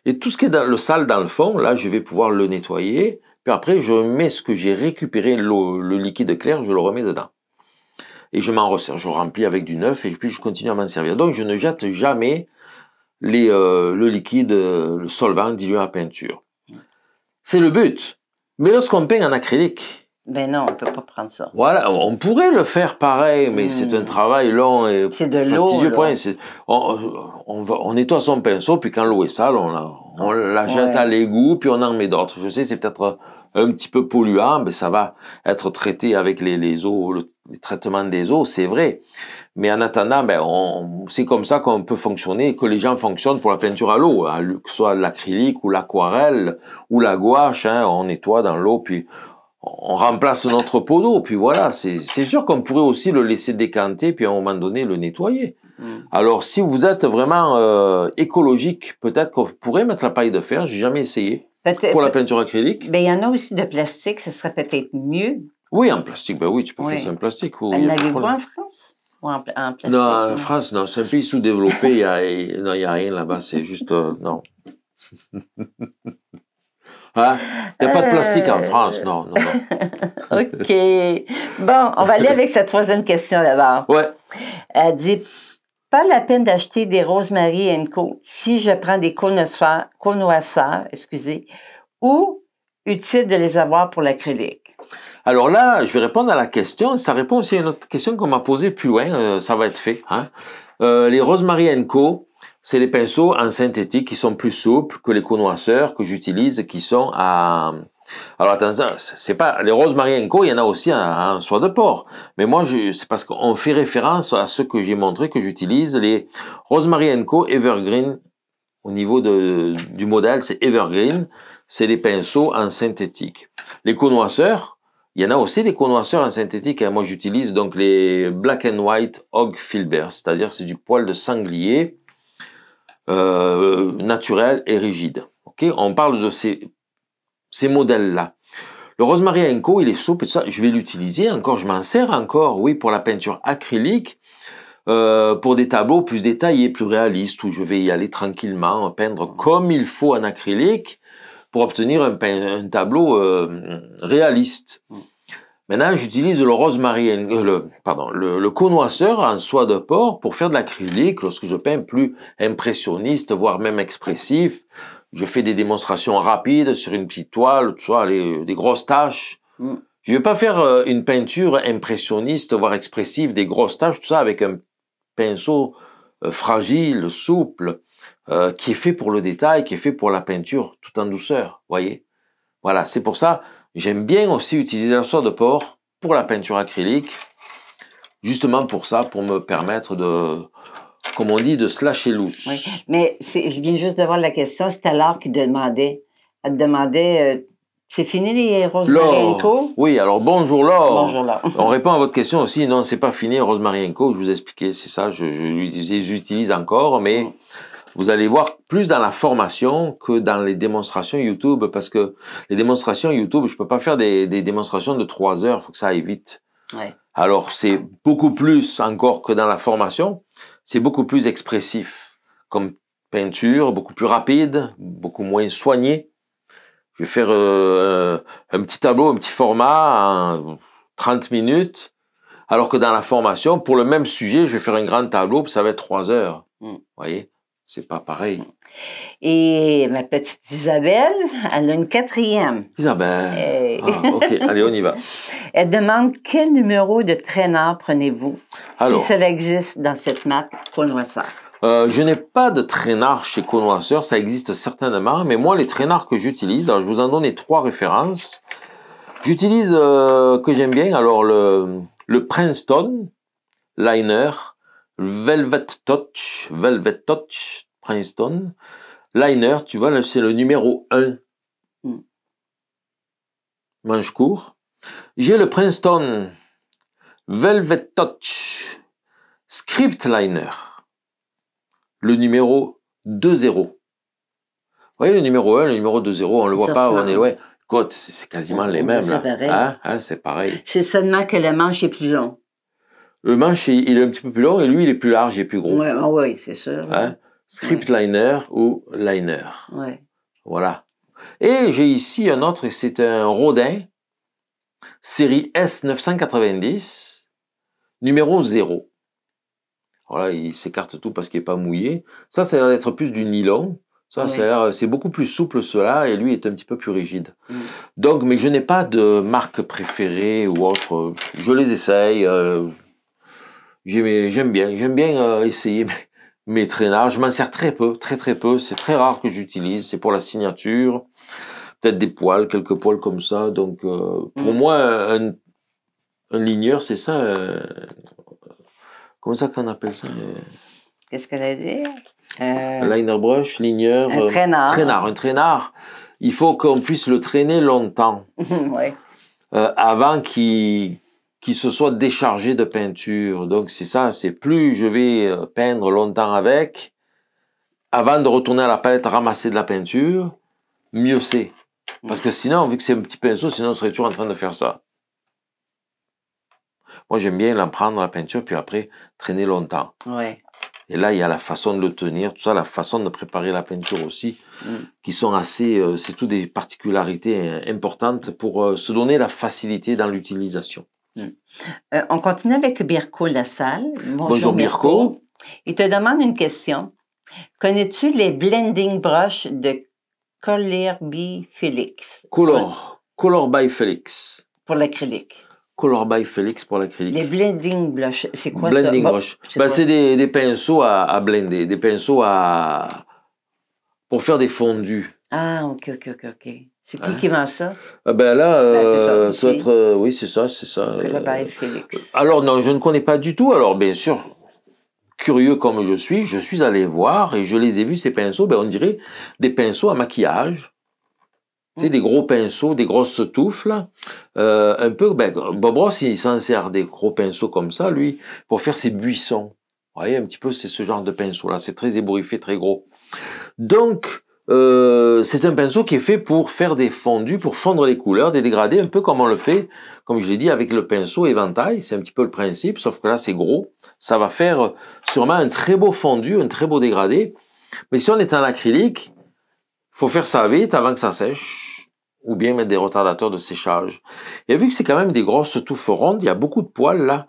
Et tout ce qui est dans le sale dans le fond, là, je vais pouvoir le nettoyer. Puis après, je mets ce que j'ai récupéré, le liquide clair, je le remets dedans. Et je m'en resserre, je remplis avec du neuf et puis je continue à m'en servir. Donc, je ne jette jamais euh, le liquide, euh, le solvant dilué à peinture. C'est le but. Mais lorsqu'on peint en
acrylique, ben non, on ne peut pas prendre ça.
Voilà, on pourrait le faire pareil, mais c'est un hmm. travail long et c'est de fastidieux. On, on, va, on, nettoie son pinceau, puis quand l'eau est sale, on la, on la jette à l'égout, puis on en met d'autres. Je sais, c'est peut-être un petit peu polluant, mais ça va être traité avec les, les eaux, le traitement des eaux, c'est vrai. Mais en attendant, ben, on, c'est comme ça qu'on peut fonctionner, que les gens fonctionnent pour la peinture à l'eau, hein. que ce soit l'acrylique ou l'aquarelle ou la gouache, hein, on nettoie dans l'eau, puis on remplace notre pot d'eau, puis voilà, c'est sûr qu'on pourrait aussi le laisser décanter, puis à un moment donné le nettoyer. Hmm. Alors si vous êtes vraiment euh, écologique, peut-être qu'on pourrait mettre la paille de fer, j'ai jamais essayé. Pour la peinture acrylique.
Mais ben, il y en a aussi de plastique, ce serait peut-être mieux.
Oui, en plastique, ben oui, tu peux faire ça en plastique. en L'avez-vous en
France? Ou en, Non, en
France, non, c'est un pays sous-développé, il n'y a, a, rien là-bas, c'est juste, euh, non.
Hein? Il n'y a pas de plastique en euh. France, non. non, OK. Bon, on va aller avec cette troisième question d'abord. Oui. Elle dit Pas la peine d'acheter des Rosemary Co. si je prends des connoisseurs, excusez, ou utile de les avoir pour l'acrylique.
Alors là, je vais répondre à la question. Ça répond aussi à une autre question qu'on m'a posée plus loin. Euh, ça va être fait. Hein? Euh, les Rosemary Co c'est les pinceaux en synthétique qui sont plus souples que les connoisseurs que j'utilise qui sont à... Alors attention, c'est pas les Rosemary Co, il y en a aussi en, soie de porc. Mais moi, c'est parce qu'on fait référence à ce que j'ai montré que j'utilise les Rosemary Co Evergreen. Au niveau de, du modèle, c'est Evergreen, c'est les pinceaux en synthétique. Les connoisseurs, il y en a aussi des connoisseurs en synthétique. Hein. Moi, j'utilise donc les Black and White Hog Filbert, c'est-à-dire c'est du poil de sanglier euh, naturel et rigide. Ok, on parle de ces, modèles-là. Le rosemary Enco, il est souple et ça. Je vais l'utiliser encore, je m'en sers encore, oui, pour la peinture acrylique, euh, pour des tableaux plus détaillés, plus réalistes, où je vais y aller tranquillement, peindre mmh. comme il faut en acrylique pour obtenir un, tableau euh, réaliste. Mmh. Maintenant, j'utilise le rosemary, euh, le, pardon, le, connoisseur en soie de porc pour faire de l'acrylique lorsque je peins plus impressionniste, voire même expressif. Je fais des démonstrations rapides sur une petite toile, tu des grosses taches. Mm. Je Je vais pas faire euh, une peinture impressionniste, voire expressive, des grosses taches, tout ça, avec un pinceau euh, fragile, souple, qui est fait pour le détail, qui est fait pour la peinture, tout en douceur, voyez Voilà, c'est pour ça, J'aime bien aussi utiliser la soie de porc pour la peinture acrylique, justement pour ça, pour me permettre de, comme on dit, de se lâcher loose.
Oui. Mais je viens juste d'avoir la question, c'était Laure qui demandait. Elle demandait, euh, c'est fini les rosemary
Oui, alors bonjour Laure. Bonjour Laure. on répond à votre question aussi, non, c'est pas fini Rose je vous expliquais, c'est ça, je, je, les utilise encore, mais... Vous allez voir plus dans la formation que dans les démonstrations YouTube, parce que les démonstrations YouTube, je ne peux pas faire des, démonstrations de trois heures, Il faut que ça aille vite. Alors c'est beaucoup plus encore que dans la formation, c'est beaucoup plus expressif, comme peinture, beaucoup plus rapide, beaucoup moins soigné. Je vais faire euh, un petit tableau, un petit format, en 30 minutes, alors que dans la formation, pour le même sujet, je vais faire un grand tableau, ça va être 3 heures. Mm. Vous voyez c'est pas pareil.
Et ma petite Isabelle, elle a une quatrième.
Isabelle. Ah, OK, allez, on y va.
Elle demande quel numéro de traînard prenez-vous si cela existe dans cette marque Connoisseur.
Euh, je n'ai pas de traînard chez Connoisseur, ça existe certainement, mais moi, les traînards que j'utilise, je vous en donne trois références. J'utilise, euh, que j'aime bien, alors le Princeton Liner Velvet Touch, Velvet Touch, Princeton. Liner, tu vois, c'est le numéro 1. Hmm. Manche court. J'ai le Princeton Velvet Touch Script Liner, le numéro 2-0. Vous voyez le numéro 1, le numéro 2-0, on ne le voit pas, on est ouais. c'est quasiment les mêmes. C'est pareil. Hein, hein, c'est pareil.
C'est seulement que la manche est plus longue.
Le manche, il, est un petit peu plus long et lui, il est plus large et plus gros. Oui, ah c'est ça. Hein? Script liner ou liner. Voilà. Et j'ai ici un autre, c'est un Rodin, série S990, numéro 0. Voilà, il s'écarte tout parce qu'il n'est pas mouillé. Ça, ça a l'air d'être plus du nylon. Ça, c'est beaucoup plus souple cela et lui est un petit peu plus rigide. Mm. Donc, mais je n'ai pas de marque préférée ou autre. Je les essaye. Euh, j'aime bien, j'aime bien euh, essayer mes traînards. Je m'en sers très peu, très très peu. C'est très rare que j'utilise. C'est pour la signature, peut-être des poils, quelques poils comme ça. Donc euh, pour mm. moi, un, ligneur, c'est ça. Euh, comment ça qu'on appelle ça
Qu'est-ce que dit dire Liner
brush, ligneur, un traînard. Un traînard. Il faut qu'on puisse le traîner longtemps.
ouais.
avant qu'il qui se soit déchargé de peinture. Donc c'est ça, c'est plus je vais euh, peindre longtemps avec, avant de retourner à la palette ramasser de la peinture, mieux c'est. Parce que sinon, vu que c'est un petit pinceau, sinon on serait toujours en train de faire ça. Moi, j'aime bien l'en prendre, la peinture, puis après, traîner longtemps. Et là, il y a la façon de le tenir, tout ça, la façon de préparer la peinture aussi, mm. qui sont assez, euh, c'est tout des particularités euh, importantes pour se donner la facilité dans l'utilisation.
Euh, on continue avec Birko Lassalle. Bonjour, Birko. Il te demande une question. Connais-tu les blending brushes de Color by Felix? Color.
Color by Felix.
Pour l'acrylique.
Color by Felix pour l'acrylique.
Les blending brushes, c'est quoi blending ça?
c'est ben, des, pinceaux à, à, blender, des pinceaux à pour faire des fondus.
Ah, ok, ok, ok, ok. C'est qui qui vend ça?
Ah ben là, ben, euh, euh, oui, c'est ça, c'est ça. Euh, euh, alors non, je ne connais pas du tout. Alors bien sûr, curieux comme je suis, je suis allé voir et je les ai vus ces pinceaux. Ben on dirait des pinceaux à maquillage. Mm. des gros pinceaux, des grosses touffes, euh, un peu, ben, Bob Ross, il s'en sert des gros pinceaux comme ça, lui, pour faire ses buissons. Vous voyez, un petit peu, c'est ce genre de pinceau-là. C'est très ébouriffé, très gros. Donc, euh, c'est un pinceau qui est fait pour faire des fondus, pour fondre les couleurs, des dégradés, un peu comme on le fait, comme je l'ai dit, avec le pinceau éventail. C'est un petit peu le principe, sauf que là, c'est gros. Ça va faire sûrement un très beau fondu, un très beau dégradé. Mais si on est en acrylique, faut faire ça vite avant que ça sèche, ou bien mettre des retardateurs de séchage. Et vu que c'est quand même des grosses touffes rondes, il y a beaucoup de poils là,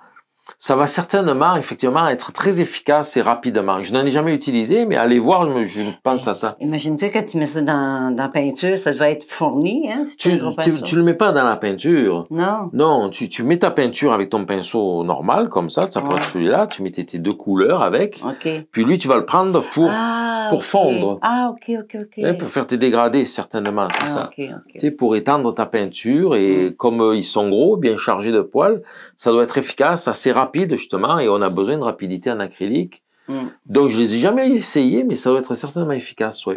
ça va certainement, effectivement, être très efficace et rapidement. Je n'en ai jamais utilisé, mais allez voir, je pense à ça.
Imagine-toi que tu mets ça dans, la peinture, ça doit être fourni, hein? Si tu, tu, tu, le
mets pas dans la peinture. Non. Non, tu, mets ta peinture avec ton pinceau normal, comme ça, ça celui-là, tu mets tes, deux couleurs avec. OK. Puis lui, tu vas le prendre pour... Ah, pour fondre.
Ah, ok, hein, pour
faire tes dégradés, certainement, c'est ah, ça. pour étendre ta peinture, et hmm. comme euh, ils sont gros, bien chargés de poils, ça doit être efficace, assez rapide, justement, et on a besoin de rapidité en acrylique. Hmm. Donc, je les ai jamais essayés, mais ça doit être certainement efficace, oui.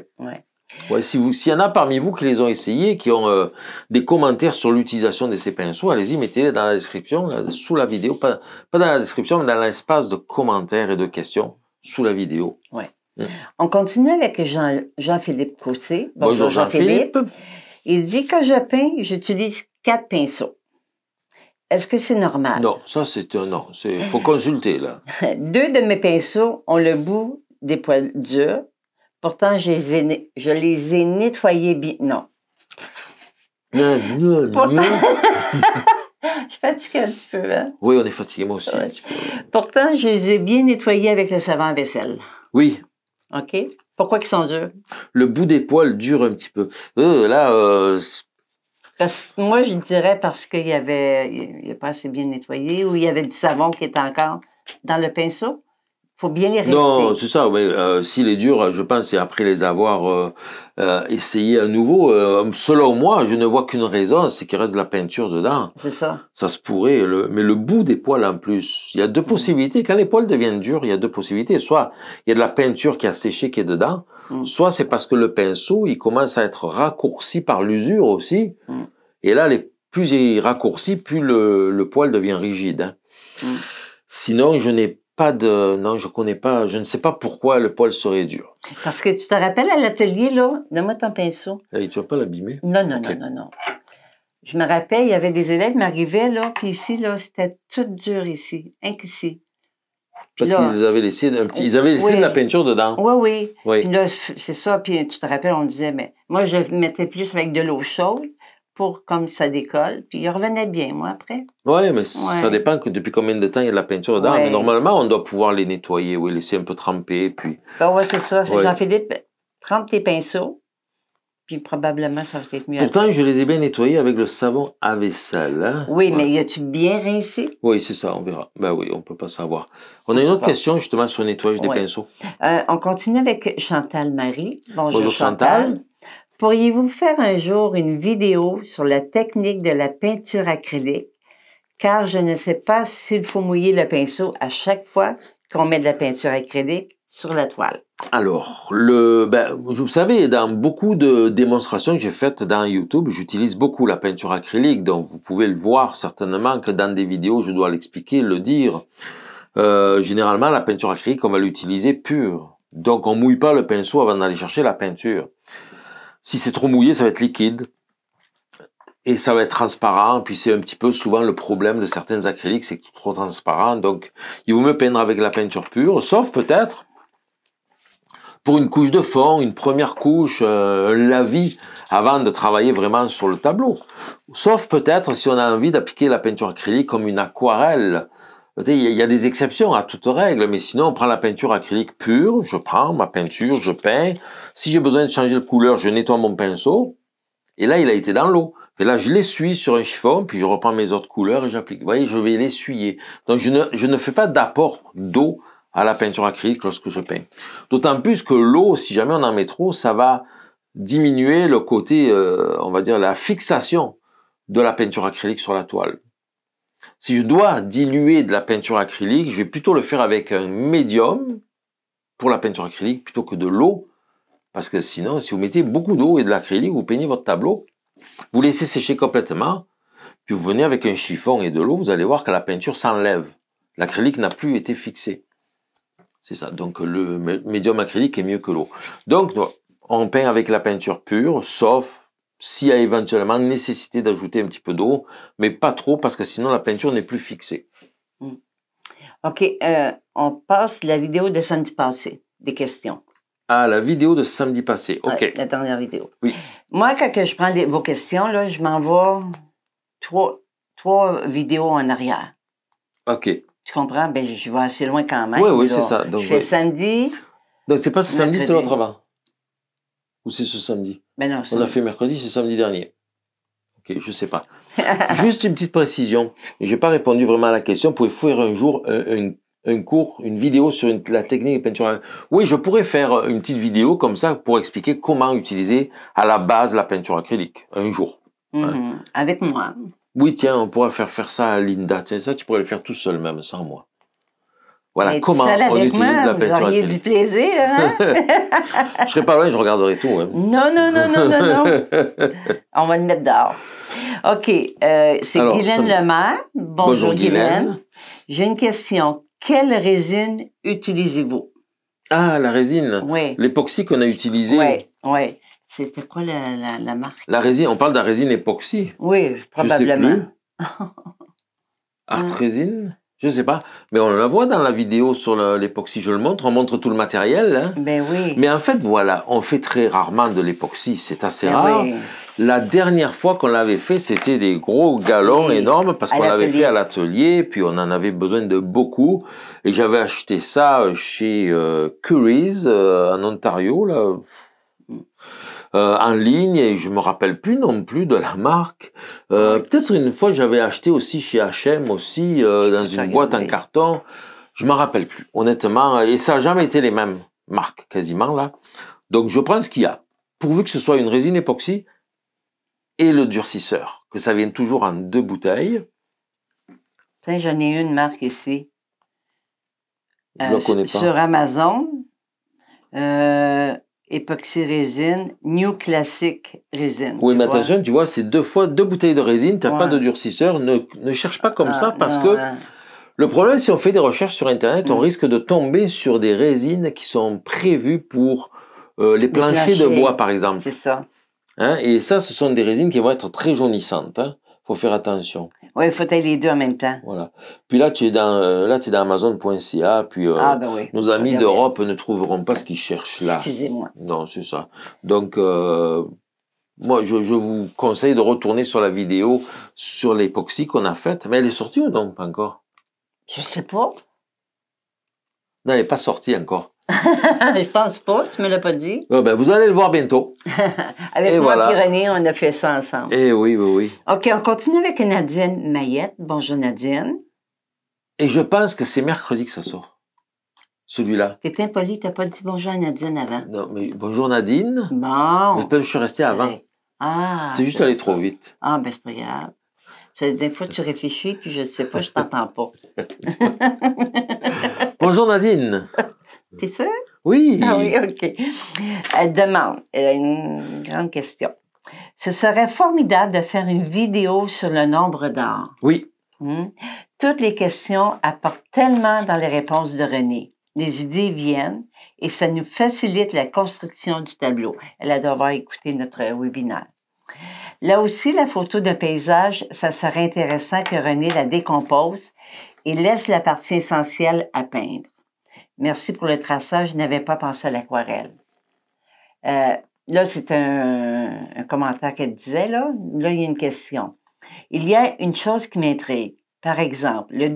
Ouais. si s'il y en a parmi vous qui les ont essayés, qui ont euh, des commentaires sur l'utilisation de ces pinceaux, allez-y, mettez-les dans la description, sous la vidéo, pas, dans la description, mais dans l'espace de commentaires et de questions sous la vidéo.
Ouais. On mm. continue avec Jean, philippe Cossé. Bonjour, Jean-Philippe. Il dit quand je peins, j'utilise quatre pinceaux. Est-ce que c'est normal? Non, ça c'est un non. Il faut consulter là. Deux de mes pinceaux ont le bout des poils durs. Pourtant, je les ai nettoyés bien. Non.
Non, non, Pourtant...
je suis fatiguée un petit peu. Hein?
Oui, on est fatigué, moi aussi.
Pourtant, je les ai bien nettoyés avec le savon à vaisselle. Oui, OK? Pourquoi qu'ils sont durs?
Le bout des poils dure un petit peu. Euh, là, euh,
moi, je dirais parce qu'il y avait, pas assez bien nettoyé ou il y avait du savon qui était encore dans le pinceau faut bien y Non, c'est
ça. Mais euh, s'il est dur, je pense, et après les avoir euh, euh essayés à nouveau, euh, selon moi, je ne vois qu'une raison, c'est qu'il reste de la peinture dedans. C'est ça. Ça se pourrait. mais le bout des poils en plus, il y a deux mm. possibilités. Quand les poils deviennent durs, il y a deux possibilités. Soit il y a de la peinture qui a séché qui est dedans, mm. soit c'est parce que le pinceau, il commence à être raccourci par l'usure aussi. Mm. Et là, les, plus il est raccourci, plus le, le poil devient rigide. Hein. Sinon, je n'ai de. Non, je connais pas. Je ne sais pas pourquoi le poil serait dur.
Parce que tu te rappelles à l'atelier, là, donne-moi ton pinceau.
Et tu vas pas l'abîmer?
Non, non, non, non, non. Je me rappelle, il y avait des élèves qui m'arrivaient, là, puis ici, là, c'était tout dur ici, rien qu'ici. Parce qu'ils avaient
laissé un petit, ils avaient laissé de la peinture dedans. Oui, oui.
c'est ça. Puis tu te rappelles, on disait, mais moi, je mettais plus avec de l'eau chaude pour comme ça décolle. Puis il revenait bien, moi, après.
Oui, mais ça dépend que depuis combien de temps il y a de la peinture dedans. Mais normalement, on doit pouvoir les nettoyer ou les laisser un peu tremper. Puis...
Ben oui, c'est ça. Jean-Philippe, trempe tes pinceaux. Puis probablement, ça va être mieux. Pourtant,
je les ai bien nettoyés avec le savon à vaisselle. Hein? Oui, mais y a-tu bien rincé? Oui, c'est ça, on verra. Ben oui, on ne peut pas savoir. On, a une autre question justement sur le nettoyage des pinceaux.
Euh, on continue avec Chantal Marie. Bonjour, Bonjour Chantal. Pourriez-vous faire un jour une vidéo sur la technique de la peinture acrylique? Car je ne sais pas s'il faut mouiller le pinceau à chaque fois qu'on met de la peinture acrylique sur la toile.
Alors, le, ben, vous savez, dans beaucoup de démonstrations que j'ai faites dans YouTube, j'utilise beaucoup la peinture acrylique, donc vous pouvez le voir certainement que dans des vidéos, je dois l'expliquer, le dire. Euh, généralement, la peinture acrylique, on va l'utiliser pure. Donc, on mouille pas le pinceau avant d'aller chercher la peinture. Si c'est trop mouillé, ça va être liquide et ça va être transparent. Puis c'est un petit peu souvent le problème de certains acryliques, c'est trop transparent. Donc il vaut mieux peindre avec la peinture pure, sauf peut-être pour une couche de fond, une première couche, euh, un lavis, avant de travailler vraiment sur le tableau. Sauf peut-être si on a envie d'appliquer la peinture acrylique comme une aquarelle il y a des exceptions à toute règle, mais sinon on prend la peinture acrylique pure, je prends ma peinture, je peins. Si j'ai besoin de changer de couleur, je nettoie mon pinceau. Et là, il a été dans l'eau. Et là, je l'essuie sur un chiffon, puis je reprends mes autres couleurs et j'applique. Vous voyez, je vais l'essuyer. Donc je ne, je ne fais pas d'apport d'eau à la peinture acrylique lorsque je peins. D'autant plus que l'eau, si jamais on en met trop, ça va diminuer le côté, euh, on va dire, la fixation de la peinture acrylique sur la toile. Si je dois diluer de la peinture acrylique, je vais plutôt le faire avec un médium pour la peinture acrylique plutôt que de l'eau. Parce que sinon, si vous mettez beaucoup d'eau et de l'acrylique, vous peignez votre tableau, vous laissez sécher complètement, puis vous venez avec un chiffon et de l'eau, vous allez voir que la peinture s'enlève. L'acrylique n'a plus été fixé. C'est ça. Donc le médium acrylique est mieux que l'eau. Donc on peint avec la peinture pure, sauf s'il y a éventuellement nécessité d'ajouter un petit peu d'eau, mais pas trop parce que sinon la peinture n'est plus fixée.
Hmm. OK, euh, on passe la vidéo de samedi passé, des questions.
Ah, la vidéo de samedi passé, OK. la
dernière vidéo. Oui. Moi, quand je prends vos questions, là, je m'envoie trois, trois vidéos en arrière. OK. Tu comprends? Ben, je vais assez loin quand même. Oui, oui, c'est ça. Donc, je samedi.
Donc, c'est pas ce samedi, c'est l'autre avant. Ou c'est ce samedi?
Ben on a fait
mercredi, c'est samedi dernier. Ok, je sais pas.
Juste une
petite précision. Je n'ai pas répondu vraiment à la question. Vous pouvez faire un jour un, cours, une vidéo sur la technique de peinture. Oui, je pourrais faire une petite vidéo comme ça pour expliquer comment utiliser à la base la peinture acrylique un jour.
Mhm. Hein. Avec moi.
Oui, tiens, on pourrait faire faire ça à Linda. ça, tu pourrais le faire tout seul même, sans moi. Voilà comment on utilise moi, la peinture vous auriez du
plaisir, hein? je serais pas loin, je regarderais tout. Hein. Non, non, non, non, non, non. on va le mettre dehors. OK, euh, c'est Guylaine Lemaire. Bonjour, Bonjour Guylaine. J'ai une question. Quelle résine utilisez-vous?
Ah, la résine. Oui. L'époxy qu'on a utilisé. Oui, oui.
C'était quoi la, la, marque? La
résine, on parle de la résine époxy.
Oui, probablement. Je
Art Je ne sais pas, mais on la voit dans la vidéo sur l'époxy, je le montre, on montre tout le matériel. Hein. Ben oui. Mais en fait, voilà, on fait très rarement de l'époxy, c'est assez ben rare. La dernière fois qu'on l'avait fait, c'était des gros galons énormes parce qu'on l'avait fait à l'atelier, puis on en avait besoin de beaucoup. Et j'avais acheté ça euh, chez euh, Curry's euh, en Ontario, là, euh, en ligne et je me rappelle plus non plus de la marque. Euh, peut-être une fois j'avais acheté aussi chez H&M aussi euh, dans H&M, une boîte en carton. Je me rappelle plus honnêtement et ça n'a jamais été les mêmes marques quasiment là. Donc je prends ce qu'il y a pourvu que ce soit une résine époxy et le durcisseur que ça vienne toujours en deux bouteilles.
j'en ai une marque ici. Je la connais pas. Sur Amazon. Euh, résine, New Classic résine. Oui, mais attention,
tu vois, c'est deux fois deux bouteilles de résine, tu n'as pas de durcisseur, ne, ne cherche pas comme ah, ça parce que le problème, si on fait des recherches sur Internet, on mm. risque de tomber sur des résines qui sont prévues pour euh, les, planchers, de bois, par exemple. C'est ça. Hein? Et ça, ce sont des résines qui vont être très jaunissantes. Il hein. faut faire attention.
Oui, il faut être les deux en même temps. Voilà.
Puis là, tu es dans, euh, Amazon.ca, puis euh, ah, bah
nos amis d'Europe
ne trouveront pas ce qu'ils cherchent là. Excusez-moi. Non, c'est ça. Donc, euh, moi, je, je, vous conseille de retourner sur la vidéo sur l'époxy qu'on a faite. Mais elle est sortie ou non, pas encore
Je sais pas.
Non, elle n'est pas sortie encore.
je pense pas, tu me l'as pas dit.
Ah, ben, vous allez le voir bientôt.
avec et moi et René, on a fait ça ensemble.
Eh oui, oui, oui.
OK, on continue avec Nadine Mayette. Bonjour Nadine.
Et je pense que c'est mercredi que ça sort. Celui-là.
T'es impoli, t'as pas dit bonjour à Nadine avant. Non, mais
bonjour Nadine.
Bon.
Mais je suis resté avant.
Ah. C'est juste allé trop vite. Ah, ben c'est pas grave. Des fois, tu réfléchis, puis je ne sais pas, je t'entends pas. bonjour Nadine. T'es sûr? Oui. Ah oui, OK. Elle euh, demande elle a une grande question. Ce serait formidable de faire une vidéo sur le nombre d'or. Oui. Hmm? Toutes les questions apportent tellement dans les réponses de René. Les idées viennent et ça nous facilite la construction du tableau. Elle a avoir écouté notre webinaire. Là aussi, la photo de paysage, ça serait intéressant que René la décompose et laisse la partie essentielle à peindre. Merci pour le traçage, je n'avais pas pensé à l'aquarelle. Euh, là, c'est un, commentaire qu'elle disait, là. il y a une question. Il y a une chose qui m'intrigue. Par exemple, le,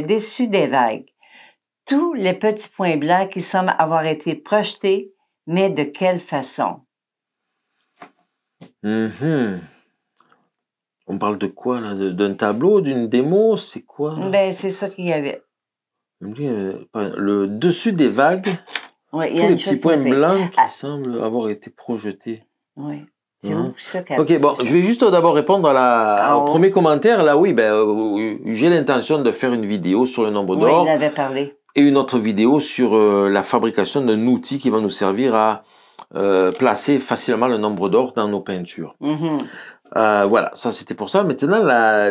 dessus des vagues. Tous les petits points blancs qui semblent avoir été projetés, mais de quelle façon?
Mm-hmm. On parle de quoi, là? D'un tableau, d'une démo? C'est quoi?
Ben, c'est ça qu'il y avait.
Euh, le dessus des vagues,
tous y a les petits points blancs qui ah.
semblent avoir été projetés. Oui. Hein ok, bon, je vais juste d'abord répondre à la, ah, au oh. premier commentaire. Là, oui, ben, euh, j'ai l'intention de faire une vidéo sur le nombre d'or. parlé. Et une autre vidéo sur euh, la fabrication d'un outil qui va nous servir à placer facilement le nombre d'or dans nos peintures. Mm-hmm. Euh, voilà, ça c'était pour ça. Maintenant,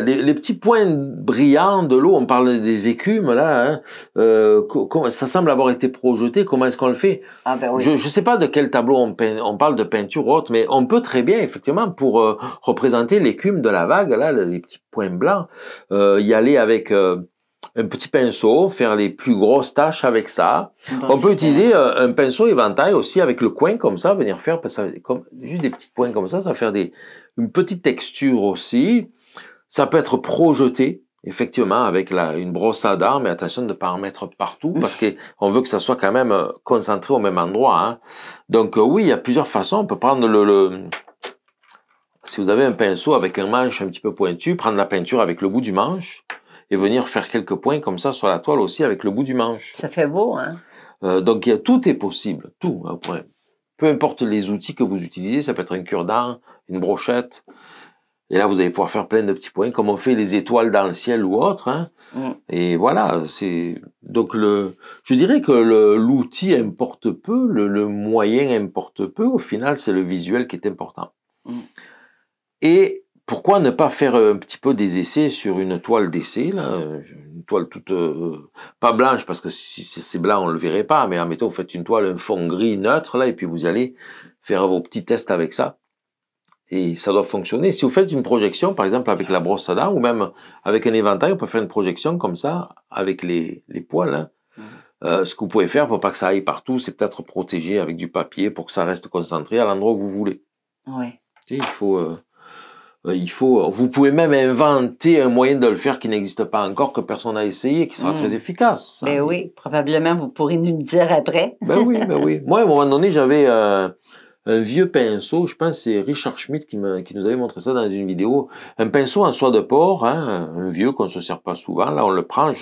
les, petits points brillants de l'eau, on parle des écumes là. Hein. Euh, ça semble avoir été projeté. Comment est-ce qu'on le fait ah, ben Je ne sais pas de quel tableau on, on parle de peinture haute, mais on peut très bien effectivement pour euh, représenter l'écume de la vague là, les petits points blancs, y aller avec un petit pinceau, faire les plus grosses tâches avec ça. Ben, on peut utiliser un pinceau éventail aussi avec le coin comme ça, venir faire comme, juste des petits points comme ça, ça va faire des une petite texture aussi. Ça peut être projeté, effectivement, avec une brosse à dents, mais attention de ne pas en mettre partout, parce qu'on veut que ça soit quand même euh, concentré au même endroit. Hein. Donc euh, oui, il y a plusieurs façons. On peut prendre le, Si vous avez un pinceau avec un manche un petit peu pointu, prendre la peinture avec le bout du manche et venir faire quelques points comme ça sur la toile aussi avec le bout du manche.
Ça fait beau, hein
euh, Donc tout est possible, tout. Hein, peu importe les outils que vous utilisez, ça peut être un cure-dent, une brochette. Et là, vous allez pouvoir faire plein de petits points, comme on fait les étoiles dans le ciel ou autre. Hein. Mm. Et voilà, c'est donc le. Je dirais que l'outil importe peu, le, moyen importe peu. Au final, c'est le visuel qui est important. Mm. Et pourquoi ne pas faire un petit peu des essais sur une toile d'essai, une toile toute euh, pas blanche parce que si c'est blanc on le verrait pas, mais admettons vous faites une toile un fond gris neutre là et puis vous allez faire vos petits tests avec ça. Et ça doit fonctionner. Si vous faites une projection, par exemple avec la brosse à dents ou même avec un éventail, on peut faire une projection comme ça avec les, les poils. Hein. Mmh. Euh, ce que vous pouvez faire pour pas que ça aille partout, c'est peut-être protéger avec du papier pour que ça reste concentré à l'endroit où vous voulez. Oui. il faut, euh, euh, il faut. Vous pouvez même inventer un moyen de le faire qui n'existe pas encore, que personne n'a essayé, qui sera mmh. très
efficace. Hein. Ben oui, probablement vous pourrez nous le dire après. ben oui, ben
oui. Moi, à un moment donné, j'avais un vieux pinceau, je pense que c'est Richard Schmidt qui, nous avait montré ça dans une vidéo, un pinceau en soie de porc, hein, un vieux qu'on ne se sert pas souvent, là on le prend,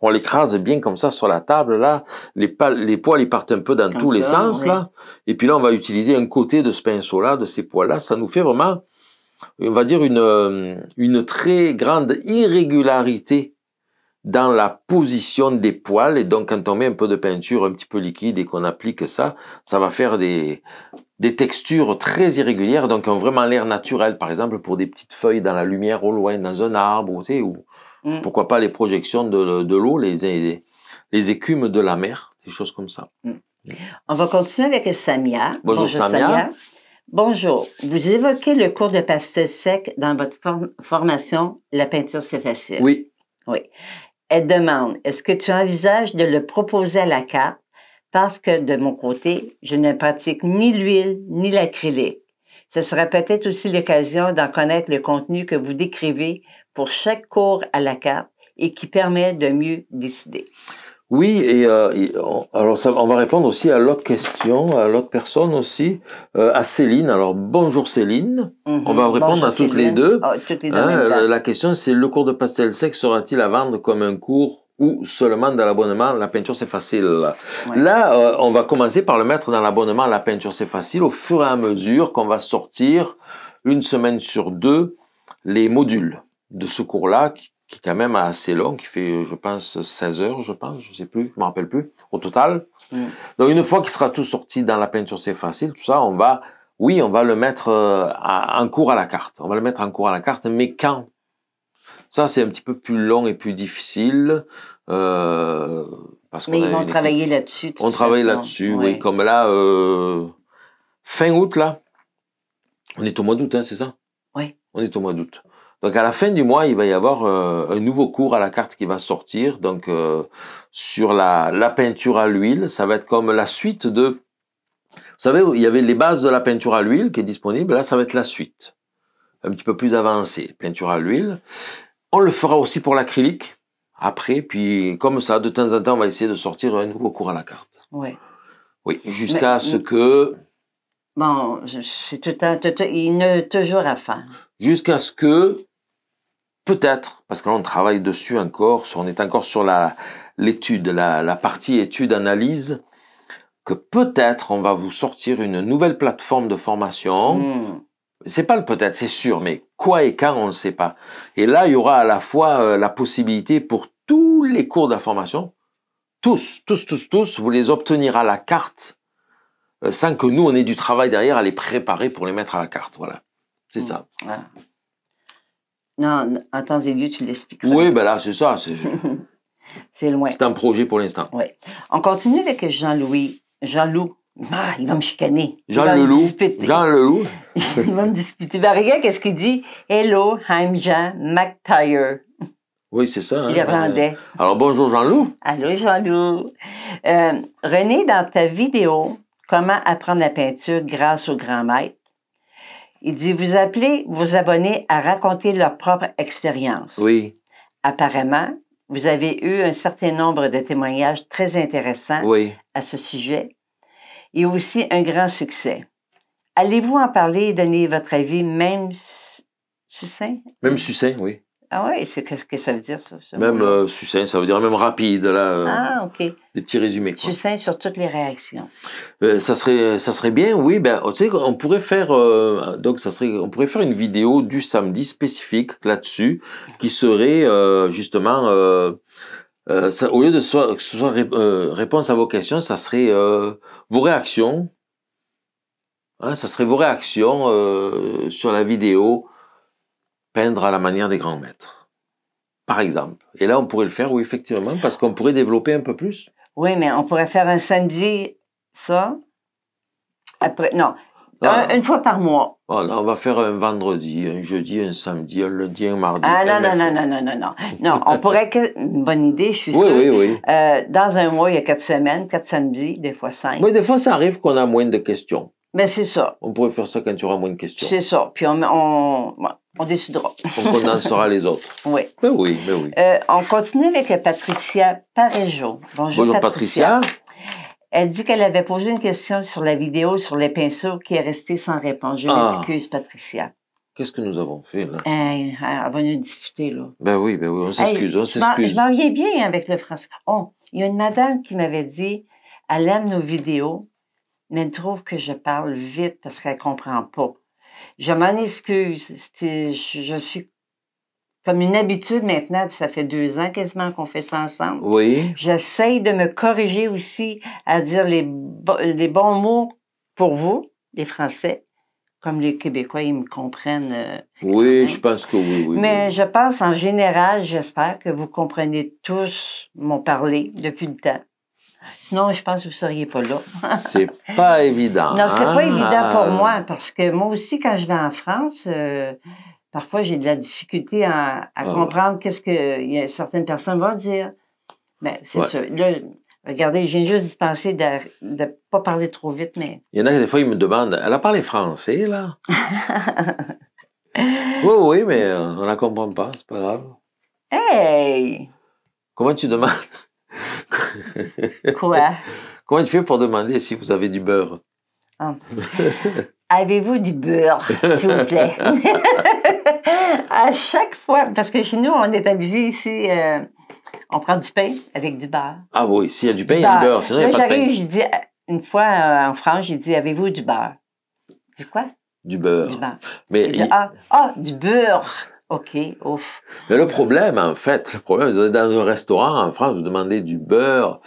on l'écrase bien comme ça sur la table, là les, poils ils partent un peu dans tous les sens, là, et puis là on va utiliser un côté de ce pinceau-là, de ces poils-là, ça nous fait vraiment, on va dire, une très grande irrégularité dans la position des poils. Et donc, quand on met un peu de peinture un petit peu liquide et qu'on applique ça, ça va faire des, des textures très irrégulières, donc qui ont vraiment l'air naturel. Par exemple, pour des petites feuilles dans la lumière au loin, dans un arbre, ou, ou mm. pourquoi pas les projections de, l'eau, les, les, écumes de la mer, des choses comme ça.
Mm. On va continuer avec Samia. Bonjour, Samia. Bonjour. Vous évoquez le cours de pastel sec dans votre formation La peinture, c'est facile. Oui. Oui. Elle demande, est-ce que tu envisages de le proposer à la carte parce que de mon côté, je ne pratique ni l'huile ni l'acrylique. Ce serait peut-être aussi l'occasion d'en connaître le contenu que vous décrivez pour chaque cours à la carte et qui permet de mieux décider.
Oui, et, euh, alors ça, on va répondre aussi à l'autre question, à l'autre personne aussi, euh, à Céline. Alors bonjour Céline,
mhm, on va répondre à toutes les deux. Oh, hein,
la question c'est le cours de pastel sec sera-t-il à vendre comme un cours ou seulement dans l'abonnement, la peinture c'est facile. Là, euh, on va commencer par le mettre dans l'abonnement, la peinture c'est facile, au fur et à mesure qu'on va sortir une semaine sur deux les modules de ce cours-là, qui, est quand même assez long, qui fait, je pense, 16 heures, je pense, je sais plus, je me rappelle plus, au total. Mm. Donc une fois qu'il sera tout sorti dans la peinture c'est facile, tout ça, on va, oui, on va le mettre euh, en cours à la carte. On va le mettre en cours à la carte, mais quand ça, c'est un petit peu plus long et plus difficile. Euh, parce Mais ils vont travailler
là-dessus. On travaille là-dessus, oui.
Comme là, euh, fin août, là. On est au mois d'août, hein, c'est ça Oui. On est au mois d'août. Donc à la fin du mois, il va y avoir euh, un nouveau cours à la carte qui va sortir. Donc sur la, la, peinture à l'huile, ça va être comme la suite de... Vous savez, il y avait les bases de la peinture à l'huile qui est disponible. Là, ça va être la suite. Un petit peu plus avancée, peinture à l'huile. On le fera aussi pour l'acrylique après, puis comme ça, de temps en temps, on va essayer de sortir un nouveau cours à la carte. Oui. Oui, jusqu'à ce que.
Bon, c'est tout un, toujours à faire.
Jusqu'à ce que, peut-être, parce que travaille dessus encore, on est encore sur la, l'étude, la, partie étude-analyse, que peut-être on va vous sortir une nouvelle plateforme de formation. Hmm. C'est pas le peut-être, c'est sûr, mais quoi et quand, on ne sait pas. Et là, il y aura à la fois euh, la possibilité pour tous les cours d'information, tous, tous, tous, tous, vous les obtenir à la carte euh, sans que nous, on ait du travail derrière à les préparer pour les mettre à la carte. Voilà. C'est mm. ça.
Non, attends, temps et lieu, tu l'expliqueras.
Oui, ben là, c'est ça.
C'est loin. C'est
un projet pour l'instant.
Oui. On continue avec Jean-Louis. Jean-Loup il va me chicaner. Jean Leloup. Jean Leloup. il va me disputer. Ben, regarde qu'est-ce qu'il dit? Hello, I'm Jean McTyre. Oui, c'est ça. Hein, L'Irlandais.
alors, bonjour Jean-Loup.
Allô Jean-Loup. Euh, René, dans ta vidéo, Comment apprendre la peinture grâce au grand maître, il dit, vous appelez vos abonnés à raconter leur propre expérience. Oui. Apparemment, vous avez eu un certain nombre de témoignages très intéressants à ce sujet et aussi un grand succès. Allez-vous en parler et donner votre avis, même succinct? Même
succinct, oui.
Ah oui, c'est ce que ça veut dire, ça? même
euh, ça veut dire même rapide, là. Euh, ah, OK. Des petits résumés,
quoi. sur toutes les réactions.
Euh, ça, serait, ça serait bien, oui. Ben, tu sais, on pourrait faire, donc ça serait, on pourrait faire une vidéo du samedi spécifique là-dessus, qui serait justement euh, au lieu de soit, que ce soit euh, réponse à vos questions, ça serait euh, vos réactions. Hein, ça serait vos réactions sur la vidéo peindre à la manière des grands maîtres, par exemple. Et là, on pourrait le faire, oui, effectivement, parce qu'on pourrait développer un peu plus.
Oui, mais on pourrait faire un samedi, ça. Après, non, ah, ah. une fois par
mois. Voilà, on va faire un vendredi, un jeudi, un samedi, un lundi, un mardi. Ah non, non, non,
non, non, non, non. on pourrait... Que... Une bonne idée, je suis oui, sûre. Oui, oui, euh, dans un mois, il y a quatre semaines, quatre samedis, des fois cinq. Oui, des fois, ça arrive qu'on a moins de questions. Mais c'est ça. On pourrait faire ça quand tu auras
moins de questions. C'est
ça. Puis on, on, on décidera. on condensera les autres. Oui. Mais
ben
oui, mais ben oui.
Euh, on continue avec Patricia Parejo. Bonjour, Bonjour Patricia. Elle dit qu'elle avait posé une question sur la vidéo sur les pinceaux, qui est restée sans réponse. Je ah. m'excuse, Patricia.
Qu'est-ce que nous avons fait, là? On
euh, elle va nous discuter, là.
Ben oui, ben oui, on s'excuse, on s'excuse. Je m'en
viens bien avec le français. Oh, il y a une madame qui m'avait dit, elle aime nos vidéos, mais elle trouve que je parle vite parce qu'elle ne comprend pas. Je m'en excuse. je suis comme une habitude maintenant, ça fait deux ans quasiment qu'on fait ça ensemble. Oui. J'essaie de me corriger aussi à dire les, les bons mots pour vous, les Français, comme les Québécois, ils me comprennent. Euh,
oui, je pense que oui, oui. Mais
je pense en général, j'espère que vous comprenez tous mon parler depuis le temps. Sinon, je pense que vous ne seriez pas là. c'est
pas évident. Non, c'est pas hein? évident pour moi,
parce que moi aussi, quand je vais en France, euh, parfois j'ai de la difficulté à, ah comprendre qu'est-ce que certaines personnes vont dire. Mais ben, c'est sûr. Là, regardez, j'ai juste pensé de ne pas parler trop vite, mais.
Il y en a des fois, ils me demandent Elle a parlé français, là Oui, oui, mais on ne la comprend pas, c'est pas grave.
Hey
Comment tu demandes Quoi Comment tu fais pour demander si vous avez du beurre
ah. Avez-vous du beurre,
s'il vous plaît
À chaque fois, parce que chez nous, on est abusé ici. Euh, on prend du pain avec du beurre.
Ah oui, s'il y a du pain, il y a du beurre. Sinon, il a pas de
pain. une fois euh, en France, j'ai dit Avez-vous du beurre Du quoi
Du beurre. Du beurre.
Mais ah, ah, du beurre. OK, ouf.
Mais le problème, en fait, le problème, vous êtes dans un restaurant en France, vous demandez du beurre.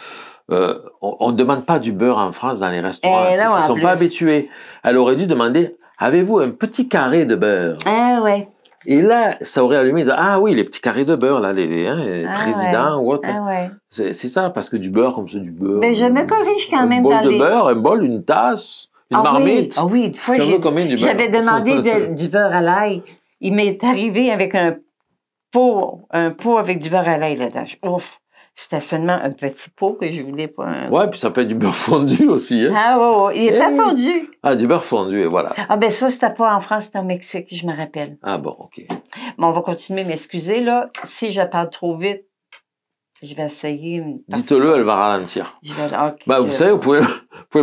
Euh, on ne demande pas du beurre en France dans les restaurants. Eh ils ne sont pas habitués. Elle aurait dû demander Avez-vous un petit carré de beurre Ah ouais. Et là, ça aurait allumé, ah oui, les petits carrés de beurre, là, les, hein, ah présidents ouais. ou autre. Ah c'est, ça, parce que du beurre, comme ça, du beurre. Mais je
me corrige quand même. Un bol de beurre,
un bol, une tasse, une ah marmite. Ah oui, une fois, j'avais demandé du
beurre à l'ail. Il m'est arrivé avec un pot, un pot avec du beurre à l'ail là-dedans. Ouf! C'était seulement un petit pot que je voulais pas. Ouais, puis
ça peut être du beurre fondu aussi. Hein?
Ah ouais, il était eh fondu.
Ah, du beurre fondu, et voilà.
Ah ben ça, c'était pas en France, c'était au Mexique, je me rappelle. Ah bon, ok. Bon, on va continuer, m'excuser là. Si je parle trop vite, je vais essayer.
Dites-le, elle va ralentir. bah, vous savez, vous pouvez,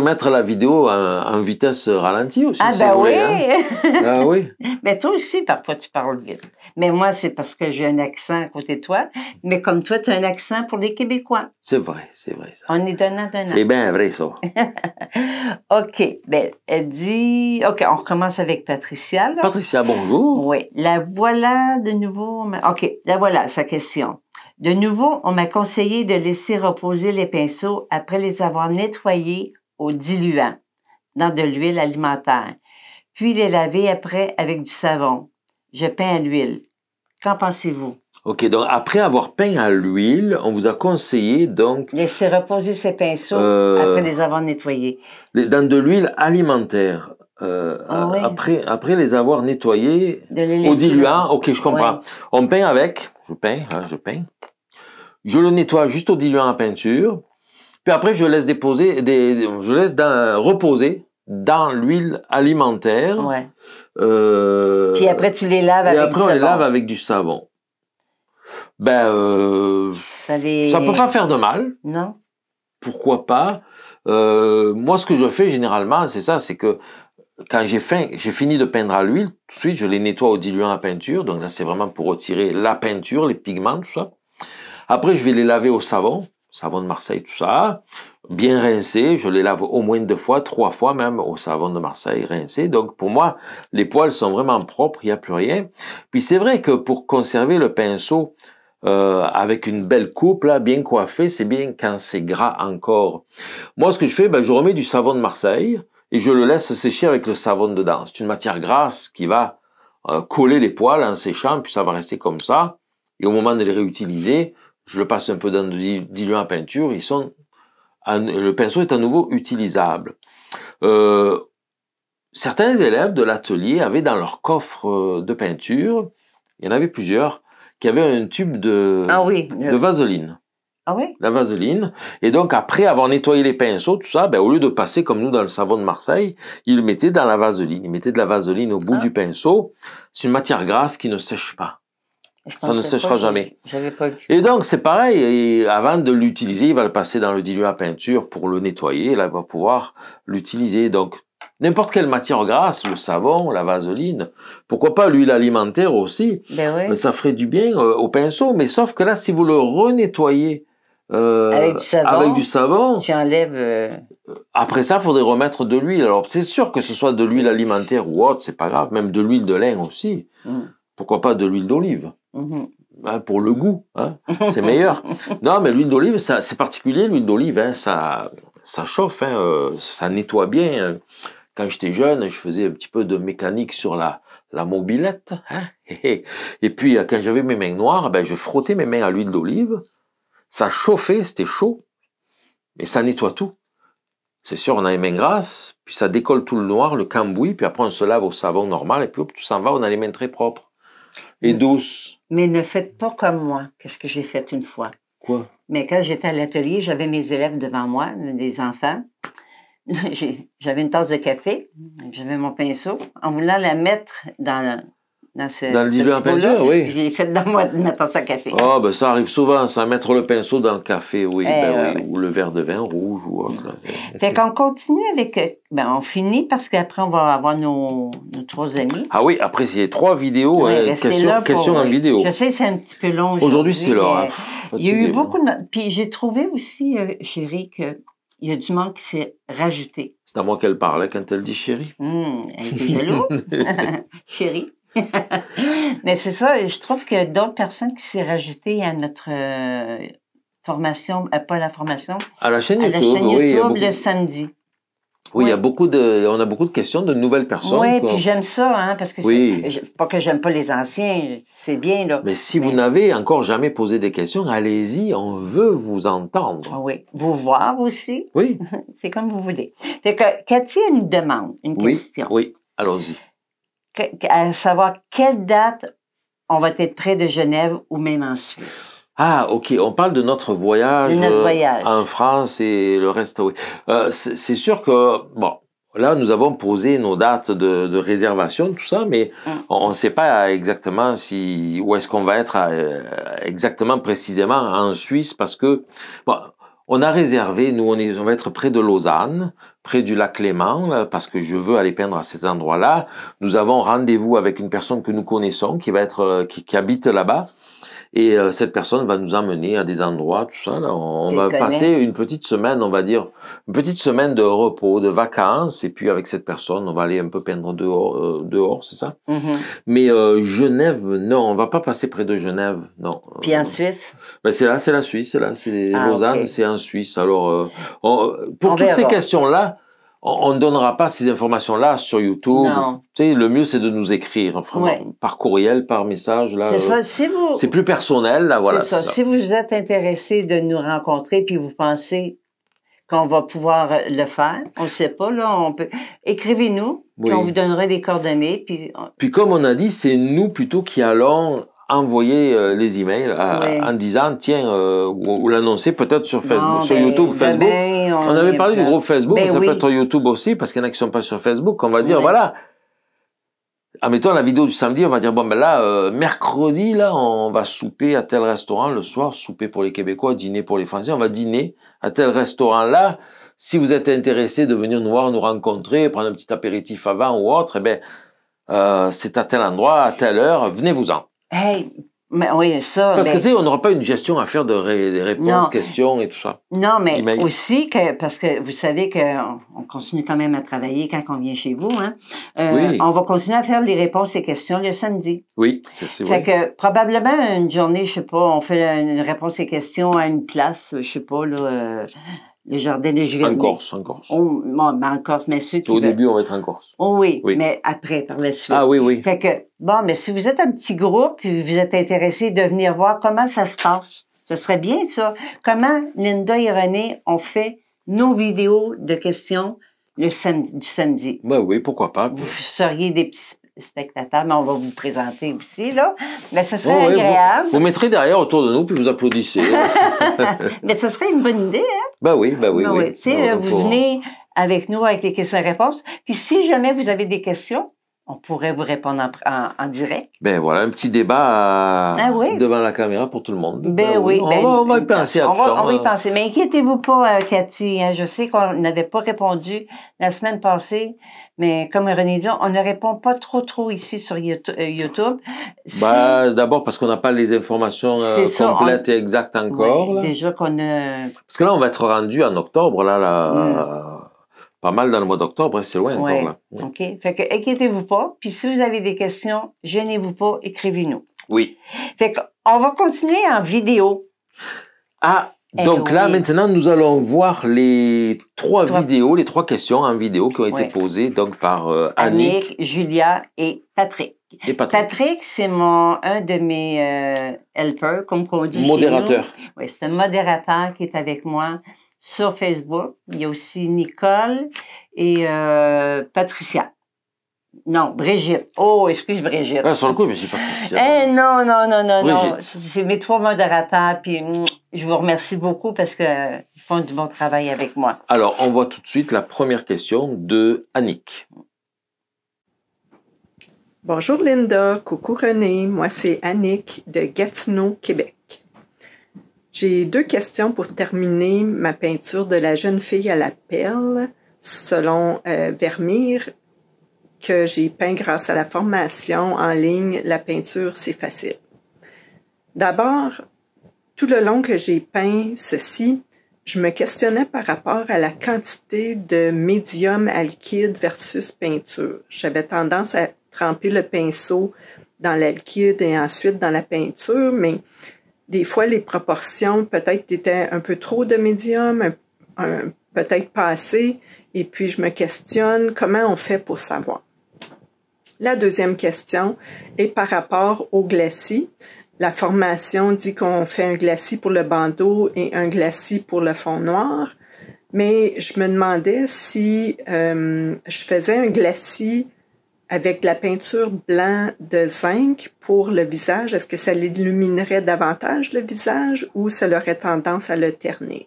mettre la vidéo en, vitesse ralentie aussi. Ah, ben oui. Hein.
ah oui. Mais toi aussi, parfois, tu parles vite. Mais moi, c'est parce que j'ai un accent à côté de toi. Mais comme toi, tu as un accent pour les Québécois. C'est
vrai, c'est vrai.
On est d'un an. C'est
bien vrai, ça.
OK. Ben, elle dit. OK, on recommence avec Patricia. Patricia, bonjour. Oui. La voilà de nouveau. OK, la voilà, sa question. De nouveau, on m'a conseillé de laisser reposer les pinceaux après les avoir nettoyés au diluant dans de l'huile alimentaire, puis les laver après avec du savon. Je peins à l'huile. Qu'en pensez-vous?
OK, donc après avoir peint à l'huile, on vous a conseillé donc...
Laisser reposer ces pinceaux euh, après les avoir nettoyés.
Dans de l'huile alimentaire. Euh, ah euh, après, après les avoir nettoyés au diluant. OK, je comprends. On peint avec, je peins, hein, je peins. Je le nettoie juste au diluant à peinture. Puis après, je laisse déposer, des, je laisse reposer dans l'huile alimentaire. Ouais. Euh, puis après,
tu les laves avec du savon. lave
avec du savon. Ben, euh, ça,
ne peut pas faire de mal. Non.
Pourquoi pas euh, Moi, ce que je fais généralement, c'est ça, c'est que quand j'ai j'ai fini de peindre à l'huile, tout de suite, je les nettoie au diluant à peinture. Donc là, c'est vraiment pour retirer la peinture, les pigments, tout ça. Après, je vais les laver au savon, savon de Marseille, tout ça, bien rincé. Je les lave au moins deux fois, trois fois même au savon de Marseille rincé. Donc pour moi, les poils sont vraiment propres, il n'y a plus rien. Puis c'est vrai que pour conserver le pinceau, euh, avec une belle coupe, là, bien coiffé, c'est bien quand c'est gras encore. Moi, ce que je fais, ben, je remets du savon de Marseille et je le laisse sécher avec le savon dedans. C'est une matière grasse qui va euh, coller les poils en séchant, puis ça va rester comme ça. Et au moment de les réutiliser, je le passe un peu dans le diluant à peinture, ils sont, le pinceau est à nouveau utilisable. Euh, certains élèves de l'atelier avaient dans leur coffre euh, de peinture, il y en avait plusieurs, qui avaient un tube de, ah
euh. de vaseline. Ah oui
La vaseline. Et donc, après avoir nettoyé les pinceaux, tout ça, ben, au lieu de passer comme nous dans le savon de Marseille, ils mettaient dans la vaseline. Ils mettaient de la vaseline au bout ah. du pinceau. C'est une matière grasse qui ne sèche pas.
Ça ne séchera jamais. Pas
et donc, c'est pareil. Et avant de l'utiliser, il va le passer dans le diluant à peinture pour le nettoyer. là, il va pouvoir l'utiliser. Donc, n'importe quelle matière grasse, le savon, la vaseline, pourquoi pas l'huile alimentaire aussi. Ben euh, ça ferait du bien euh, au pinceau. Mais sauf que là, si vous le renettoyez euh, avec, du
savon, tu enlèves.
Après ça, il faudrait remettre de l'huile. Alors, c'est sûr que ce soit de l'huile alimentaire ou autre, c'est pas grave. Même de l'huile de lin aussi. Hum. Pourquoi pas de l'huile d'olive Mm-hmm. Hein, pour le
goût, hein, c'est meilleur.
non, mais l'huile d'olive, c'est particulier, l'huile d'olive, hein, ça, ça chauffe, hein, euh, ça nettoie bien. Quand j'étais jeune, je faisais un petit peu de mécanique sur la, la mobilette. Hein. Et puis, quand j'avais mes mains noires, ben, je frottais mes mains à l'huile d'olive. Ça chauffait, c'était chaud, mais ça nettoie tout. C'est sûr, on a les mains grasses, puis ça décolle tout le noir, le cambouis, puis après on se lave au savon normal, et puis hop, tout s'en va, on a les mains très propres et mm. douces.
Mais ne faites pas comme moi. Qu'est-ce que j'ai fait une fois? Quoi? Mais quand j'étais à l'atelier, j'avais mes élèves devant moi, des enfants. J'avais une tasse de café, j'avais mon pinceau. En voulant la mettre dans dans, ce, dans le diluant à peinture, oui. J'ai fait dans moi de mettre café. Ah,
ben ça arrive souvent, ça, mettre le pinceau dans le café, oui, eh, ben Ou le verre de vin rouge ou autre. Ben,
fait qu'on continue avec. Euh, ben, on finit parce qu'après, on va avoir nos, nos, trois amis.
Ah oui, après, c'est trois vidéos, oui, hein, ben, question, en vidéo. Je sais,
c'est un petit peu long. Aujourd'hui, c'est l'heure. Hein. Il y a eu beaucoup de. Hein. Puis j'ai trouvé aussi, euh, chérie, que il y a du monde qui s'est rajouté.
C'est à moi qu'elle parlait quand elle dit chérie.
Mmh, elle était jaloux. chérie. Mais c'est ça, je trouve que d'autres personnes qui s'est rajoutées à notre euh, formation, euh, pas la formation,
à la chaîne YouTube, le samedi. Oui, il y a beaucoup de, on a beaucoup de questions de nouvelles personnes. Oui, puis
j'aime ça, hein, parce que c'est, pas que j'aime pas les anciens,
c'est bien là. Mais si vous n'avez encore jamais
posé des questions, allez-y, on veut vous entendre. Ah oui, vous voir aussi. Oui. c'est comme vous voulez. Fait que Cathy a une demande une question. Oui, allons-y à savoir quelle date on va être près de Genève ou même en Suisse.
Ah, ok. On parle de notre voyage, de notre euh, voyage. en France et le reste. Oui. Euh, c'est sûr que bon, là nous avons posé nos dates de, réservation, tout ça, mais hum. on ne sait pas exactement si où est-ce qu'on va être euh, exactement précisément en Suisse parce que bon, on a réservé, nous on, est, on va être près de Lausanne, près du lac Léman, parce que je veux aller peindre à cet endroit-là. Nous avons rendez-vous avec une personne que nous connaissons qui va être, euh, qui habite là-bas et euh, cette personne va nous emmener à des endroits, tout ça. Là. On, va passer une petite semaine, on va dire, une petite semaine de repos, de vacances. Et puis avec cette personne, on va aller un peu peindre dehors, euh, dehors c'est ça mm-hmm. Mais euh, Genève, non, on va pas passer près de Genève, non. Puis en Suisse ben C'est là, c'est la Suisse, c'est là, c'est ah, Lausanne, c'est en Suisse. Alors, pour toutes ces questions-là, on ne donnera pas ces informations-là sur YouTube. Tu sais, le mieux, c'est de nous écrire, hein, par courriel, par message. Là, c'est euh,
ça, vous... C'est
plus personnel, là, voilà. Ça. Si
vous êtes intéressé de nous rencontrer, puis vous pensez qu'on va pouvoir euh, le faire, on ne sait pas, là, on peut... Écrivez-nous, puis on vous donnera des coordonnées, puis...
Puis comme on a dit, c'est nous plutôt qui allons envoyer euh, les emails en disant tiens euh, ou, l'annoncer peut-être sur Facebook, sur ben, YouTube, Facebook. on, avait parlé du groupe Facebook, mais ben ça peut être YouTube aussi parce qu'il y en a qui sont pas sur Facebook. On va dire voilà, voilà. Admettons la vidéo du samedi, on va dire bon ben là euh, mercredi là on va souper à tel restaurant le soir, souper pour les Québécois, dîner pour les Français, on va dîner à tel restaurant là. Si vous êtes intéressé de venir nous voir, nous rencontrer, prendre un petit apéritif avant ou autre, eh ben euh, c'est à tel endroit, à telle heure, venez-vous-en.
Hey, mais oui, ça. Parce que, tu on
n'aura pas une gestion à faire de réponses, questions et tout ça.
Non, mais aussi, que, parce que vous savez qu'on on continue quand même à travailler quand on vient chez vous. Hein? Euh, oui. On va continuer à faire des réponses et questions le samedi.
Oui, c'est vrai. Fait
que probablement une journée, je sais pas, on fait une réponse et questions à une place, je sais pas, là. Euh, le jardin de En Corse, en Corse. Oh, en Corse, mais ceux qui Au début, on va être en Corse. Oh oui, mais après, par la suite. Ah oui, oui. Fait que, bon, mais si vous êtes un petit groupe et vous êtes intéressé de venir voir comment ça se passe, ce serait bien ça. Comment Linda et René ont fait nos vidéos de questions le samedi, du samedi. Ben oui, pourquoi pas. Vous seriez des petits spectateurs, mais on va vous présenter aussi, là. Mais ce serait oh, agréable. Vous, vous, mettrez derrière autour
de nous, puis vous applaudissez.
Hein. mais ce serait une bonne idée, hein?
Ben oui, ben oui, ben oui. oui. vous venez
avec nous avec les questions réponses. Puis si jamais vous avez des questions, on pourrait vous répondre en, direct.
Ben voilà, un petit débat ah devant la caméra pour tout le
monde. Ben, ben oui. Ben on, va, y penser à tout ça. On va y hein. penser.
Mais inquiétez-vous pas, euh, Cathy. Hein, je sais qu'on n'avait pas répondu la semaine passée, mais comme René dit, on ne répond pas trop, trop ici sur euh, YouTube.
Ben, d'abord parce qu'on n'a pas les informations euh, complètes et exactes encore. Oui,
déjà qu'on a...
Parce que là, on va être rendu en octobre, là, là pas mal dans le mois d'octobre, hein, c'est loin encore là.
OK. Fait que inquiétez-vous pas. Puis si vous avez des questions, gênez-vous pas, écrivez-nous. Oui. Fait que on va continuer en vidéo. Ah, eh donc là,
maintenant, nous allons voir les trois, vidéos, les trois questions en vidéo qui ont été posées donc par euh, Annick,
Julia et Patrick. Et Patrick, Patrick c'est mon un de mes euh, helpers, comme on dit. Modérateur. Oui, c'est un modérateur qui est avec moi sur Facebook. Il y a aussi Nicole et Patricia. Non, Brigitte. Oh, excuse Brigitte. Ah, sur le coup, mais c'est Patricia. non, non, non, non, non. C'est mes trois modérateurs. Puis je vous remercie beaucoup parce qu'ils font du bon travail avec moi.
Alors, on voit tout de suite la première question de Annick.
Bonjour Linda, coucou René, moi c'est Annick de Gatineau, Québec. J'ai deux questions pour terminer ma peinture de la jeune fille à la pelle, selon euh, Vermeer, que j'ai peint grâce à la formation en ligne La peinture, c'est facile. D'abord, tout le long que j'ai peint ceci, je me questionnais par rapport à la quantité de médium alkyde versus peinture. J'avais tendance à tremper le pinceau dans l'alkyde et ensuite dans la peinture, mais des fois, les proportions peut-être étaient un peu trop de médium, peut-être pas assez. Et puis, je me questionne comment on fait pour savoir. La deuxième question est par rapport au glacis. La formation dit qu'on fait un glacis pour le bandeau et un glacis pour le fond noir. Mais je me demandais si euh, je faisais un glacis avec la peinture blanc de zinc pour le visage, est-ce que ça l'illuminerait davantage le visage ou ça aurait tendance à le ternir?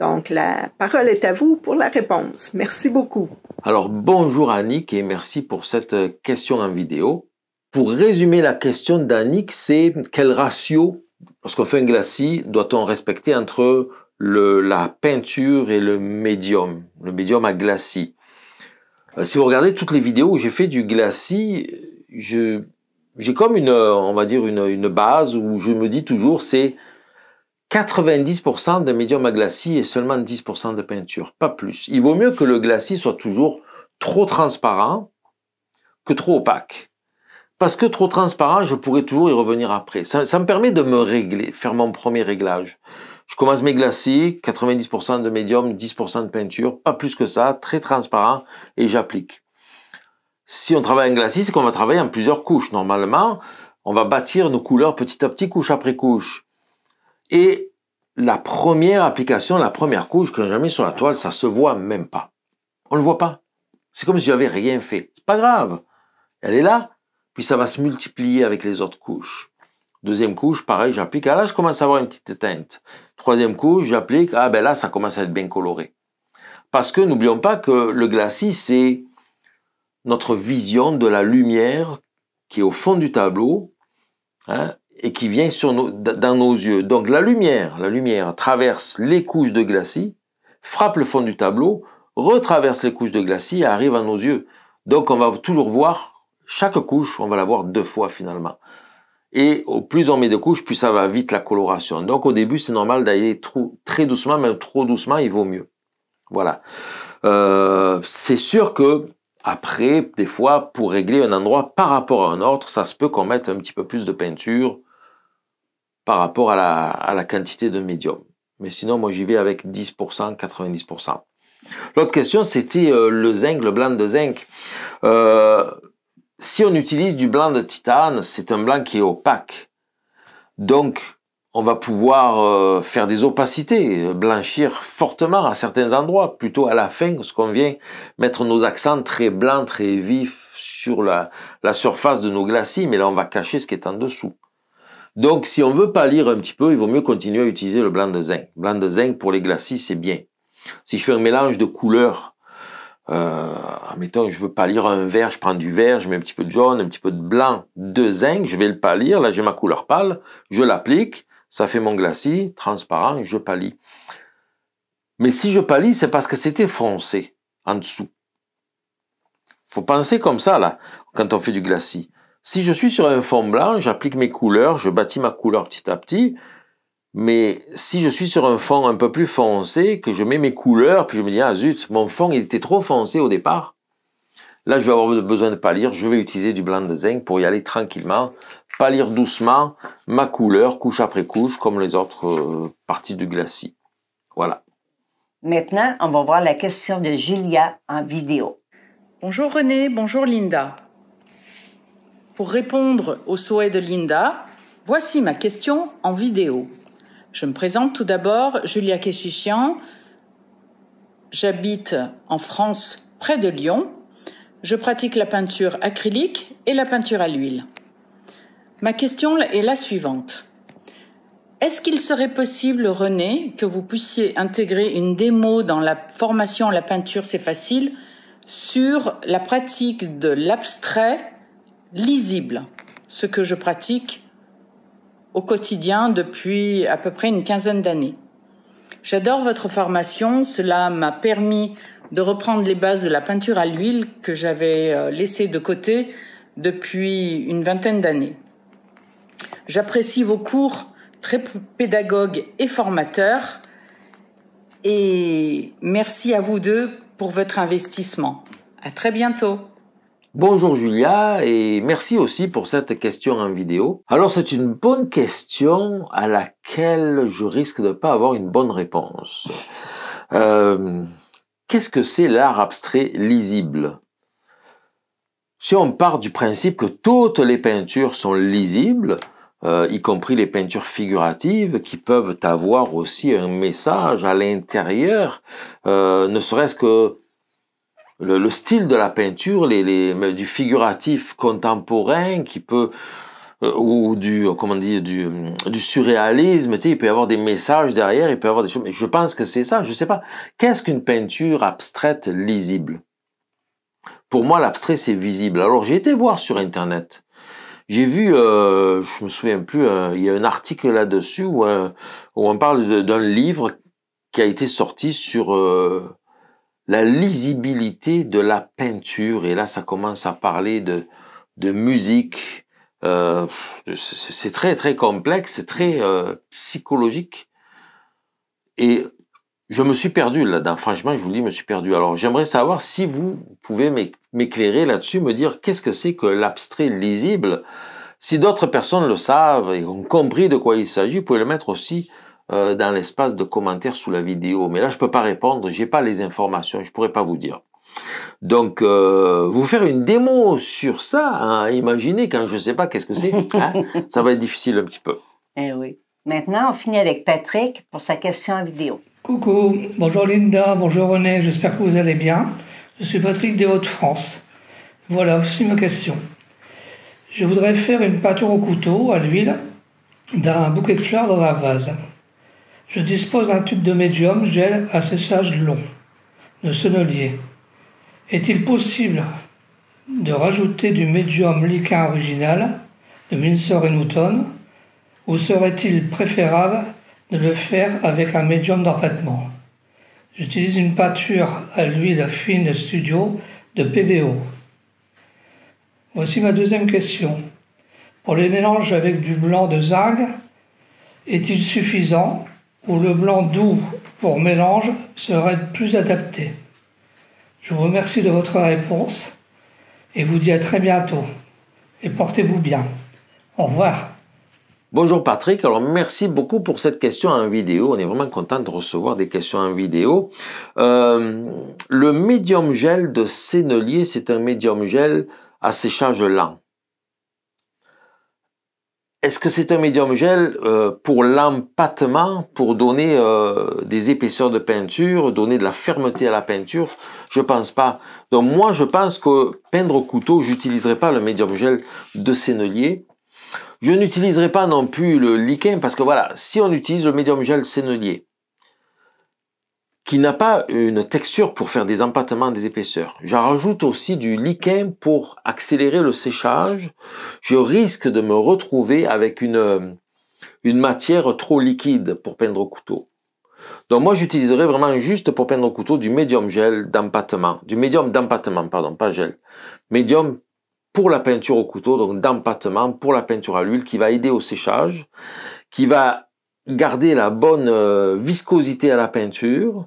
Donc, la parole est à vous pour la réponse. Merci beaucoup.
Alors, bonjour Annick et merci pour cette question en vidéo. Pour résumer la question d'Annick, c'est quel ratio, lorsqu'on fait un glacis, doit-on respecter entre la peinture et le médium, le médium à glacis euh, si vous regardez toutes les vidéos où j'ai fait du glacis, j'ai comme une euh, on va dire une, base où je me dis toujours c'est 90% de médium à glacis et seulement 10% de peinture, pas plus. Il vaut mieux que le glacis soit toujours trop transparent que trop opaque. Parce que trop transparent, je pourrais toujours y revenir après. ça me permet de me régler, faire mon premier réglage. Je commence mes glacis, 90% de médium, 10% de peinture, pas plus que ça, très transparent, et j'applique. Si on travaille en glacis, c'est qu'on va travailler en plusieurs couches. Normalement, on va bâtir nos couleurs petit à petit, couche après couche. Et la première application, la première couche que j'ai mis sur la toile, ça se voit même pas. On ne le voit pas. C'est comme si j'avais rien fait. C'est pas grave. Elle est là, puis ça va se multiplier avec les autres couches. Deuxième couche, pareil, j'applique. Ah là, je commence à avoir une petite teinte. Troisième couche, j'applique. Ah ben là, ça commence à être bien coloré. Parce que n'oublions pas que le glacis, c'est notre vision de la lumière qui est au fond du tableau hein, et qui vient sur nos, dans nos yeux. Donc la lumière, la lumière traverse les couches de glacis, frappe le fond du tableau, retraverse les couches de glacis et arrive à nos yeux. Donc on va toujours voir chaque couche, on va la voir deux fois finalement. Et plus on met de couches, plus ça va vite la coloration. Donc au début, c'est normal d'aller très doucement, mais trop doucement, il vaut mieux. Voilà. Euh, c'est sûr que après, des fois, pour régler un endroit par rapport à un autre, ça se peut qu'on mette un petit peu plus de peinture par rapport à la, à la quantité de médium. Mais sinon, moi, j'y vais avec 10%, 90%. L'autre question, c'était euh, le zinc, le blanc de zinc. Euh, si on utilise du blanc de titane, c'est un blanc qui est opaque. Donc, on va pouvoir euh, faire des opacités, euh, blanchir fortement à certains endroits, plutôt à la fin, ce qu'on vient mettre nos accents très blancs, très vifs sur la, surface de nos glacis, mais là on va cacher ce qui est en dessous. Donc si on veut pâlir un petit peu, il vaut mieux continuer à utiliser le blanc de zinc. Blanc de zinc pour les glacis, c'est bien. Si je fais un mélange de couleurs euh, mettons, je veux pâlir un vert, je prends du vert, je mets un petit peu de jaune, un petit peu de blanc, de zinc, je vais le pâlir, là j'ai ma couleur pâle, je l'applique, ça fait mon glacis, transparent, je pâlis. Mais si je pâlis, c'est parce que c'était foncé en dessous. Faut penser comme ça, là, quand on fait du glacis. Si je suis sur un fond blanc, j'applique mes couleurs, je bâtis ma couleur petit à petit, mais si je suis sur un fond un peu plus foncé, que je mets mes couleurs, puis je me dis, ah zut, mon fond, il était trop foncé au départ. Là, je vais avoir besoin de pâlir, je vais utiliser du blanc de zinc pour y aller tranquillement, pâlir doucement ma couleur, couche après couche, comme les autres euh, parties du glacis. Voilà.
Maintenant, on va voir la
question de Julia en vidéo. Bonjour René, bonjour Linda. Pour répondre au souhait de Linda, voici ma question en vidéo. Je me présente tout d'abord, Julia Keshichian. J'habite en France, près de Lyon. Je pratique la peinture acrylique et la peinture à l'huile. Ma question est la suivante. Est-ce qu'il serait possible, René, que vous puissiez intégrer une démo dans la formation La peinture, c'est facile, sur la pratique de l'abstrait lisible, ce que je pratique au quotidien depuis à peu près une quinzaine d'années. J'adore votre formation, cela m'a permis de reprendre les bases de la peinture à l'huile que j'avais euh, laissée de côté depuis une vingtaine d'années. J'apprécie vos cours très pédagogues et formateurs et merci à vous deux pour votre investissement. À très bientôt.
Bonjour Julia et merci aussi pour cette question en vidéo. Alors c'est une bonne question à laquelle je risque de pas avoir une bonne réponse. Euh, qu'est-ce que c'est l'art abstrait lisible Si on part du principe que toutes les peintures sont lisibles, euh, y compris les peintures figuratives qui peuvent avoir aussi un message à l'intérieur, euh, ne serait-ce que le, style de la peinture, les, du figuratif contemporain qui peut euh, ou du euh, comment dire du, euh, du surréalisme, tu sais, il peut y avoir des messages derrière, il peut y avoir des choses. Mais je pense que c'est ça. Je sais pas. Qu'est-ce qu'une peinture abstraite lisible Pour moi, l'abstrait c'est visible. Alors j'ai été voir sur internet. J'ai vu, euh, je me souviens plus, il y a un article là-dessus où, où, on parle d'un livre qui a été sorti sur la lisibilité de la peinture. Et là, ça commence à parler de, de musique. Euh, c'est très, très complexe, c'est très euh, psychologique. Et je me suis perdu là-dedans. Franchement, je vous dis, je me suis perdu. Alors, j'aimerais savoir si vous pouvez m'éclairer là-dessus, me dire qu'est-ce que c'est que l'abstrait lisible. Si d'autres personnes le savent et ont compris de quoi il s'agit, vous pouvez le mettre aussi euh, dans l'espace de commentaires sous la vidéo. Mais là, je ne peux pas répondre, je n'ai pas les informations, je ne pourrais pas vous dire. Donc, euh, vous faire une démo sur ça, hein, imaginez quand je ne sais pas qu'est-ce que c'est, hein. ça va être difficile un petit peu.
Eh oui. Maintenant, on finit avec Patrick pour sa question en vidéo.
Coucou, bonjour Linda, bonjour René, j'espère que vous allez bien. Je suis Patrick des Hauts-de-France. Voilà, voici ma question. Je voudrais faire une peinture au couteau à l'huile d'un bouquet de fleurs dans un vase. Je dispose d'un tube de médium gel à séchage long, le sonnelier. Est-il possible de rajouter du médium liquin original de Winsor et Newton ou serait-il préférable de le faire avec un médium d'empattement J'utilise une peinture à l'huile fine studio de PBO. Voici ma deuxième question. Pour les mélanges avec du blanc de zinc, est-il suffisant ou le blanc doux pour mélange serait plus adapté. Je vous remercie de votre réponse et vous dis à très bientôt. Et portez-vous bien. Au revoir.
Bonjour Patrick, alors merci beaucoup pour cette question en vidéo. On est vraiment content de recevoir des questions en vidéo. Euh, le médium gel de Sénelier, c'est un médium gel à séchage lent. Est-ce que c'est un médium gel euh, pour l'empattement, pour donner euh, des épaisseurs de peinture, donner de la fermeté à la peinture Je pense pas. Donc moi, je pense que peindre au couteau, j'utiliserai pas le médium gel de Sennelier. Je n'utiliserai pas non plus le liquin parce que voilà, si on utilise le médium gel Sennelier, qui n'a pas une texture pour faire des empattements, des épaisseurs. J'en rajoute aussi du liquin pour accélérer le séchage. Je risque de me retrouver avec une, une matière trop liquide pour peindre au couteau. Donc moi j'utiliserai vraiment juste pour peindre au couteau du médium gel d'empattement, du médium d'empattement, pardon, pas gel, médium pour la peinture au couteau, donc d'empattement pour la peinture à l'huile qui va aider au séchage, qui va garder la bonne euh, viscosité à la peinture,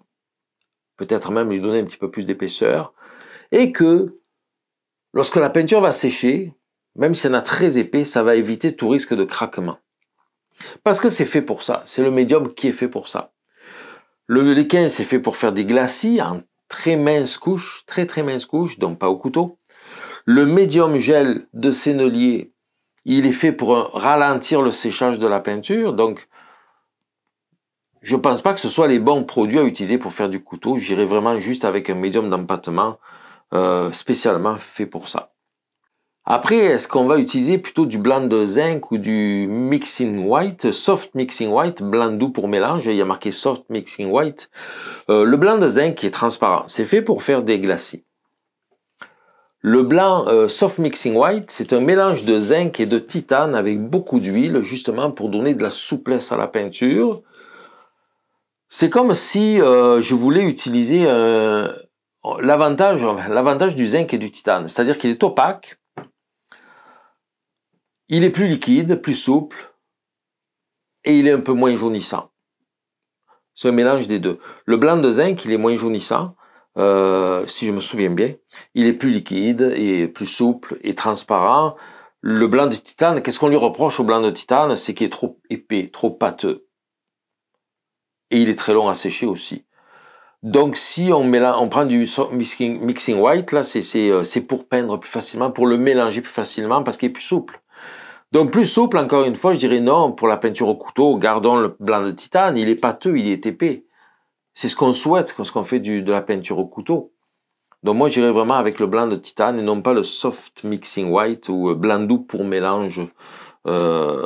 peut-être même lui donner un petit peu plus d'épaisseur, et que lorsque la peinture va sécher, même si elle a très épais, ça va éviter tout risque de craquement. Parce que c'est fait pour ça, c'est le médium qui est fait pour ça. Le léquin c'est fait pour faire des glacis en très mince couche, très très mince couche, donc pas au couteau. Le médium gel de Sennelier, il est fait pour ralentir le séchage de la peinture, donc je pense pas que ce soit les bons produits à utiliser pour faire du couteau. J'irai vraiment juste avec un médium d'empattement euh, spécialement fait pour ça. Après, est-ce qu'on va utiliser plutôt du blanc de zinc ou du mixing white, soft mixing white, blanc doux pour mélange, il y a marqué soft mixing white. Euh, le blanc de zinc est transparent, c'est fait pour faire des glacis. Le blanc euh, soft mixing white, c'est un mélange de zinc et de titane avec beaucoup d'huile, justement pour donner de la souplesse à la peinture. C'est comme si euh, je voulais utiliser euh, l'avantage, l'avantage du zinc et du titane, c'est-à-dire qu'il est opaque, il est plus liquide, plus souple, et il est un peu moins jaunissant. C'est un mélange des deux. Le blanc de zinc, il est moins jaunissant, euh, si je me souviens bien. Il est plus liquide et plus souple et transparent. Le blanc de titane, qu'est-ce qu'on lui reproche au blanc de titane C'est qu'il est trop épais, trop pâteux. Et il est très long à sécher aussi. Donc si on, là, on prend du mixing, mixing white, là euh, c'est pour peindre plus facilement, pour le mélanger plus facilement parce qu'il est plus souple. Donc plus souple, encore une fois, je dirais non, pour la peinture au couteau, gardons le blanc de titane, il est pâteux, il est épais. C'est ce qu'on souhaite qu'on fait du, de la peinture au couteau. Donc moi j'irais vraiment avec le blanc de titane et non pas le soft mixing white ou euh, blanc doux pour mélange euh,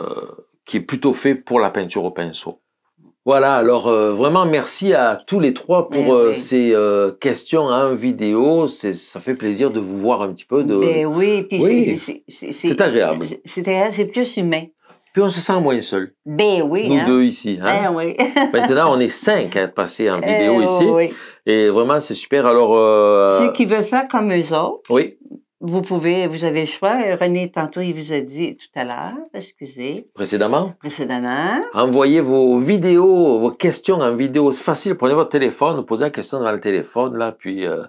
qui est plutôt fait pour la peinture au pinceau. Voilà, alors euh, vraiment merci à tous les trois pour eh euh, ces euh, questions en hein, vidéo. Ça fait plaisir de vous voir un petit peu. De... Mais ben
oui, puis oui.
c'est agréable. C'est agréable, c'est plus humain. Puis on se sent moins seul.
Ben oui. Nous hein. deux
ici. Hein. Ben
oui. Maintenant, on est
cinq à passer en eh vidéo ici. Et vraiment, c'est super. Alors. Ceux qui
veulent faire comme eux autres. Oui. Vous pouvez, vous avez le choix. René, tantôt, il vous a dit tout à l'heure, excusez. Précédemment. Précédemment.
Envoyez vos vidéos, vos questions en vidéo. C'est facile. Prenez votre téléphone, posez la question dans le téléphone, là, puis euh,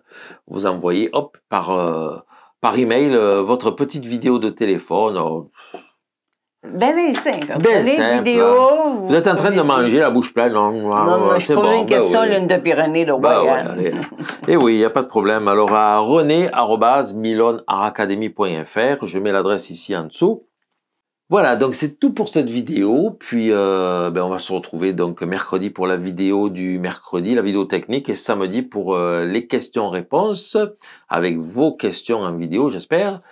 vous envoyez, hop, par, euh, par email, euh, votre petite vidéo de téléphone.
Ben, ben simple. Ben les vous, êtes en
train de manger la bouche pleine. Non, ah, non, bon, une ben question, ben
oui. de Pyrénées, le Et ben
oui, eh il n'y a pas de problème. Alors, à rené.milonaracademy.fr, je mets l'adresse ici en dessous. Voilà, donc c'est tout pour cette vidéo. Puis, euh, ben, on va se retrouver donc mercredi pour la vidéo du mercredi, la vidéo technique, et samedi pour euh, les questions-réponses, avec vos questions en vidéo, j'espère.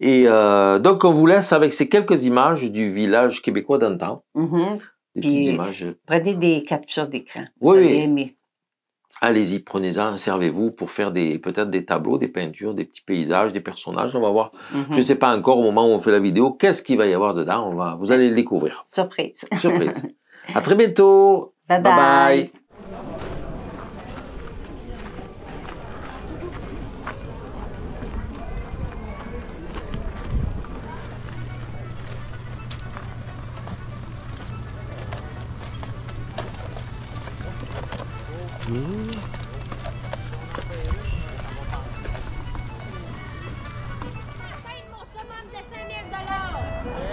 Et euh, donc, on vous laisse avec ces quelques images du village québécois d'antan.
Mm-hmm. Des petites images. Euh, prenez des captures d'écran. Oui. Vous allez
Allez-y, prenez-en, servez-vous pour faire peut-être des tableaux, des peintures, des petits paysages, des personnages. On va voir. Mm-hmm. Je ne sais pas encore au moment où on fait la vidéo qu'est-ce qu'il va y avoir dedans. On va, vous allez le découvrir.
Surprise. Surprise. à très bientôt. bye. bye.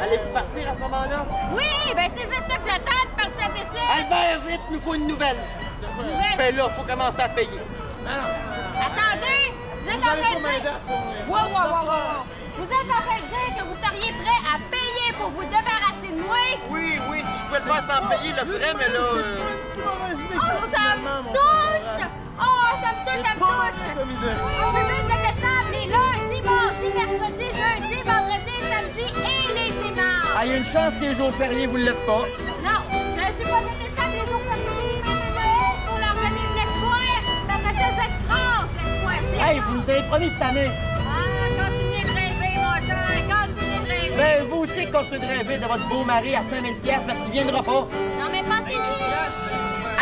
Allez-vous
partir à ce moment-là? Oui, ben
c'est juste ça que j'attends de partir à dessert.
Albert, vite, il nous faut une nouvelle. Une nouvelle? Ben là, faut commencer à payer.
Attendez, vous êtes en train de dire...
vous
êtes en train de que vous seriez prêt à payer pour vous débarrasser de moi?
Oui, oui, si je pouvais le faire sans payer, le ferais, mais là... Euh, ah, il y a une chance que les jours fériés, vous ne l'êtes pas. Non, je ne suis pas détestable les jours fériés. Pour leur donner de parce que ça, Hey, vous nous avez promis cette année.
continuez ah, de rêver, mon
continuez Ben, vous aussi, continuez de rêver de votre beau mari à 5000 parce qu'il viendra pas.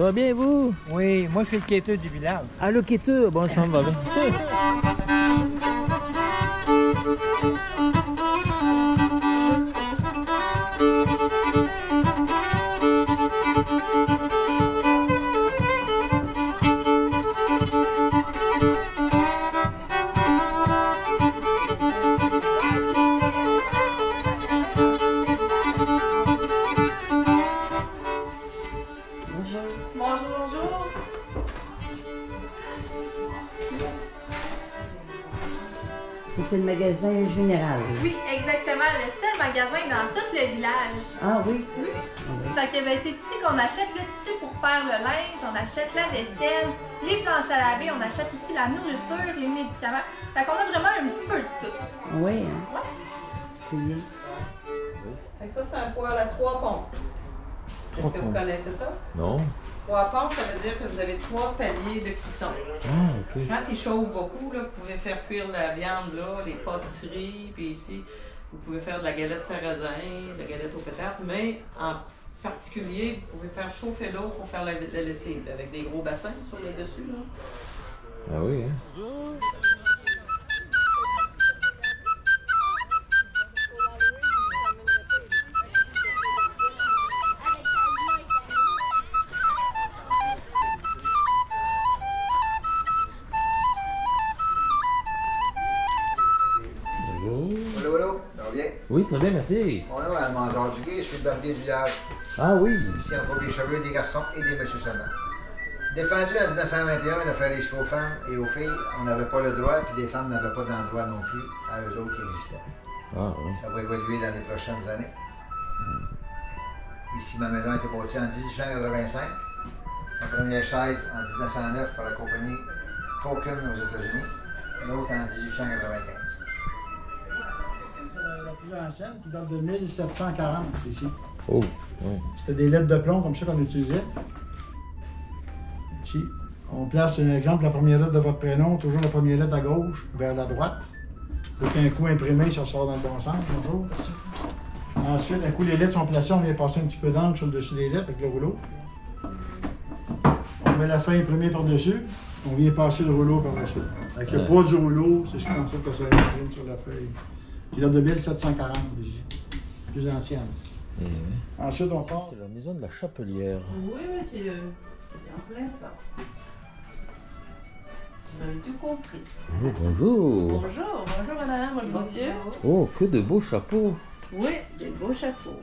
Ça va bien, vous? Oui, moi, je suis le quêteux du village. Ah, le quêteux? Bon, ça va
bien.
Ben, c'est ici qu'on achète le tissu pour faire le linge, on achète la vaisselle, les
planches à laver, on achète aussi la nourriture, les médicaments. Fait qu'on a vraiment un petit peu de tout. Oui, hein? ça, c'est un poêle à trois pompes.
Est-ce que vous connaissez ça? Non.
Trois pompes, ça veut dire que vous avez trois paliers de cuisson. Ah, Quand il chauffe beaucoup, là, vous pouvez faire cuire la viande, les pâtisseries, puis ici, vous pouvez faire de la galette sarrasin, de la galette aux pétards, mais en particulier, vous pouvez faire chauffer l'eau pour faire la, lessive avec des gros bassins sur le dessus. Ah oui, hein? Bonjour.
Oui, très bien, merci.
Mon nom est Mangeur Bonjour. je suis le barbier du village.
Ah oui. Ici, on
voit des cheveux des garçons et des messieurs seulement. Défendu en 1921 de
faire les chevaux aux femmes et aux filles, on n'avait pas le droit, puis les femmes n'avaient pas d'endroit non plus à eux autres qui existaient. Ah Ça va évoluer dans les prochaines années.
Hmm.
Ici, ma maison a été bâtie en 1885. La première chaise en 1909 par la compagnie Token aux États-Unis, l'autre en 1895. Euh, la plus ancienne qui date de 1740 ici. Oh, C'était des lettres de plomb comme ça qu'on utilisait. Ici, on place, un exemple, la première lettre de votre prénom, toujours la première lettre à gauche, vers la droite. Donc, un coup imprimé, ça sort dans le bon sens, bonjour. Ensuite, un coup les lettres sont placées, on vient passer un petit peu d'angle sur le dessus des lettres avec le rouleau. On met la fin imprimée par-dessus, on vient passer le rouleau par dessus Avec le poids du rouleau, c'est comme ça que ça imprime sur la feuille. Il de 1740, plus ancienne. C'est
la maison de la Chapelière.
Oui, monsieur, c'est euh, en plein ça. Vous avez tout compris.
Oh, bonjour.
Bonjour, bonjour madame, bonjour monsieur.
Oh, que de beaux chapeaux.
Oui, des beaux chapeaux.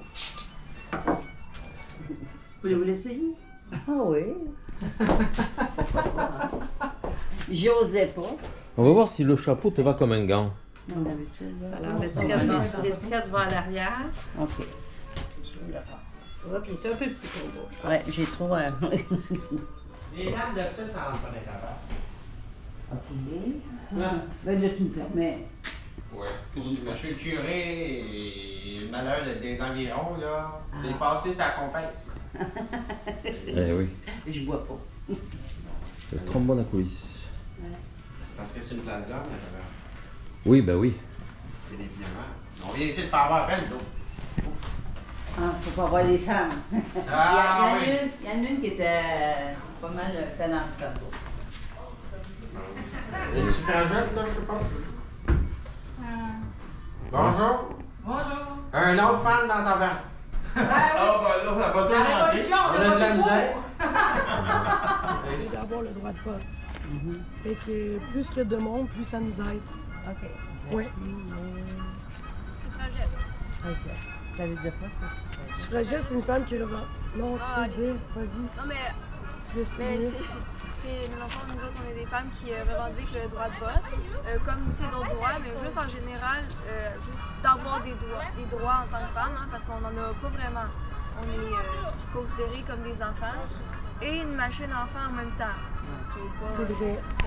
Voulez-vous l'essayer Ah oui.
Joseph. Hein.
On va voir si le chapeau te va comme un gant.
Non,
Alors, l'étiquette
va à l'arrière. OK
puis il un peu petit pour
Ouais, j'ai trop. Euh,
les lames de ça, ça rentre pas dans ta
ah, OK. Ben là, tu me permets.
Ouais. Puis je suis curé et le malheur des environs, là. Ah. C'est passé ça
confesse. eh oui. Je bois pas.
Le trombone à coulisses. Ouais. Parce que c'est une place d'homme, là. Oui, ben oui.
C'est évidemment. On vient essayer de faire avoir peine, donc. Hein, faut pas voir les femmes. Ah, il, y a, ah oui. y en a une qui était euh, pas mal faite Il y a Les suffragettes, là, je pense. Euh.
Bonjour. Bonjour. Un autre fan dans ta verre. Ah ben oui. Ah, ben là, on a
pas
La révolution, on de la
Il faut avoir le droit de vote. Mm Fait que plus que de monde, plus ça nous aide. OK. Oui.
Euh, Suffragette.
OK. Ça veut dire quoi ça Suffragette, c'est une femme qui revend. Non, tu peux ah, dire, vas-y. Non,
mais. mais c'est. Dans le nous
autres, on est des femmes qui euh, revendiquent le droit de vote, euh, comme aussi d'autres droits, mais juste en général, euh, juste d'avoir des, droits, des droits en tant que femme, hein, parce qu'on n'en a pas vraiment. On est considérés comme des enfants et une machine enfant en même temps. Ce qui
pas.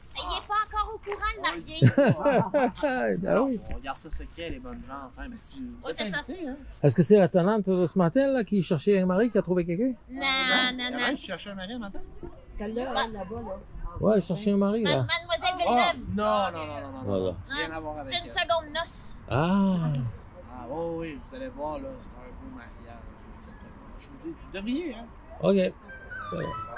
Ben On
regarde ça secret, les bonnes gens ben, vous êtes hein.
Est-ce que c'est la tenante de ce matin là, qui cherchait un mari qui a trouvé quelqu'un?
Non, non, ah, non. Elle Tu cherchais un mari matin? Là, là, bas Ouais, elle cherchait un mari, là. Mademoiselle ah! Villeneuve. non, non, non, non, non. Ah, c'est une seconde noce. Ah. Ah, oui oui, vous allez voir, là, c'est un beau mariage. Je vous dis, vous devriez,
hein. OK.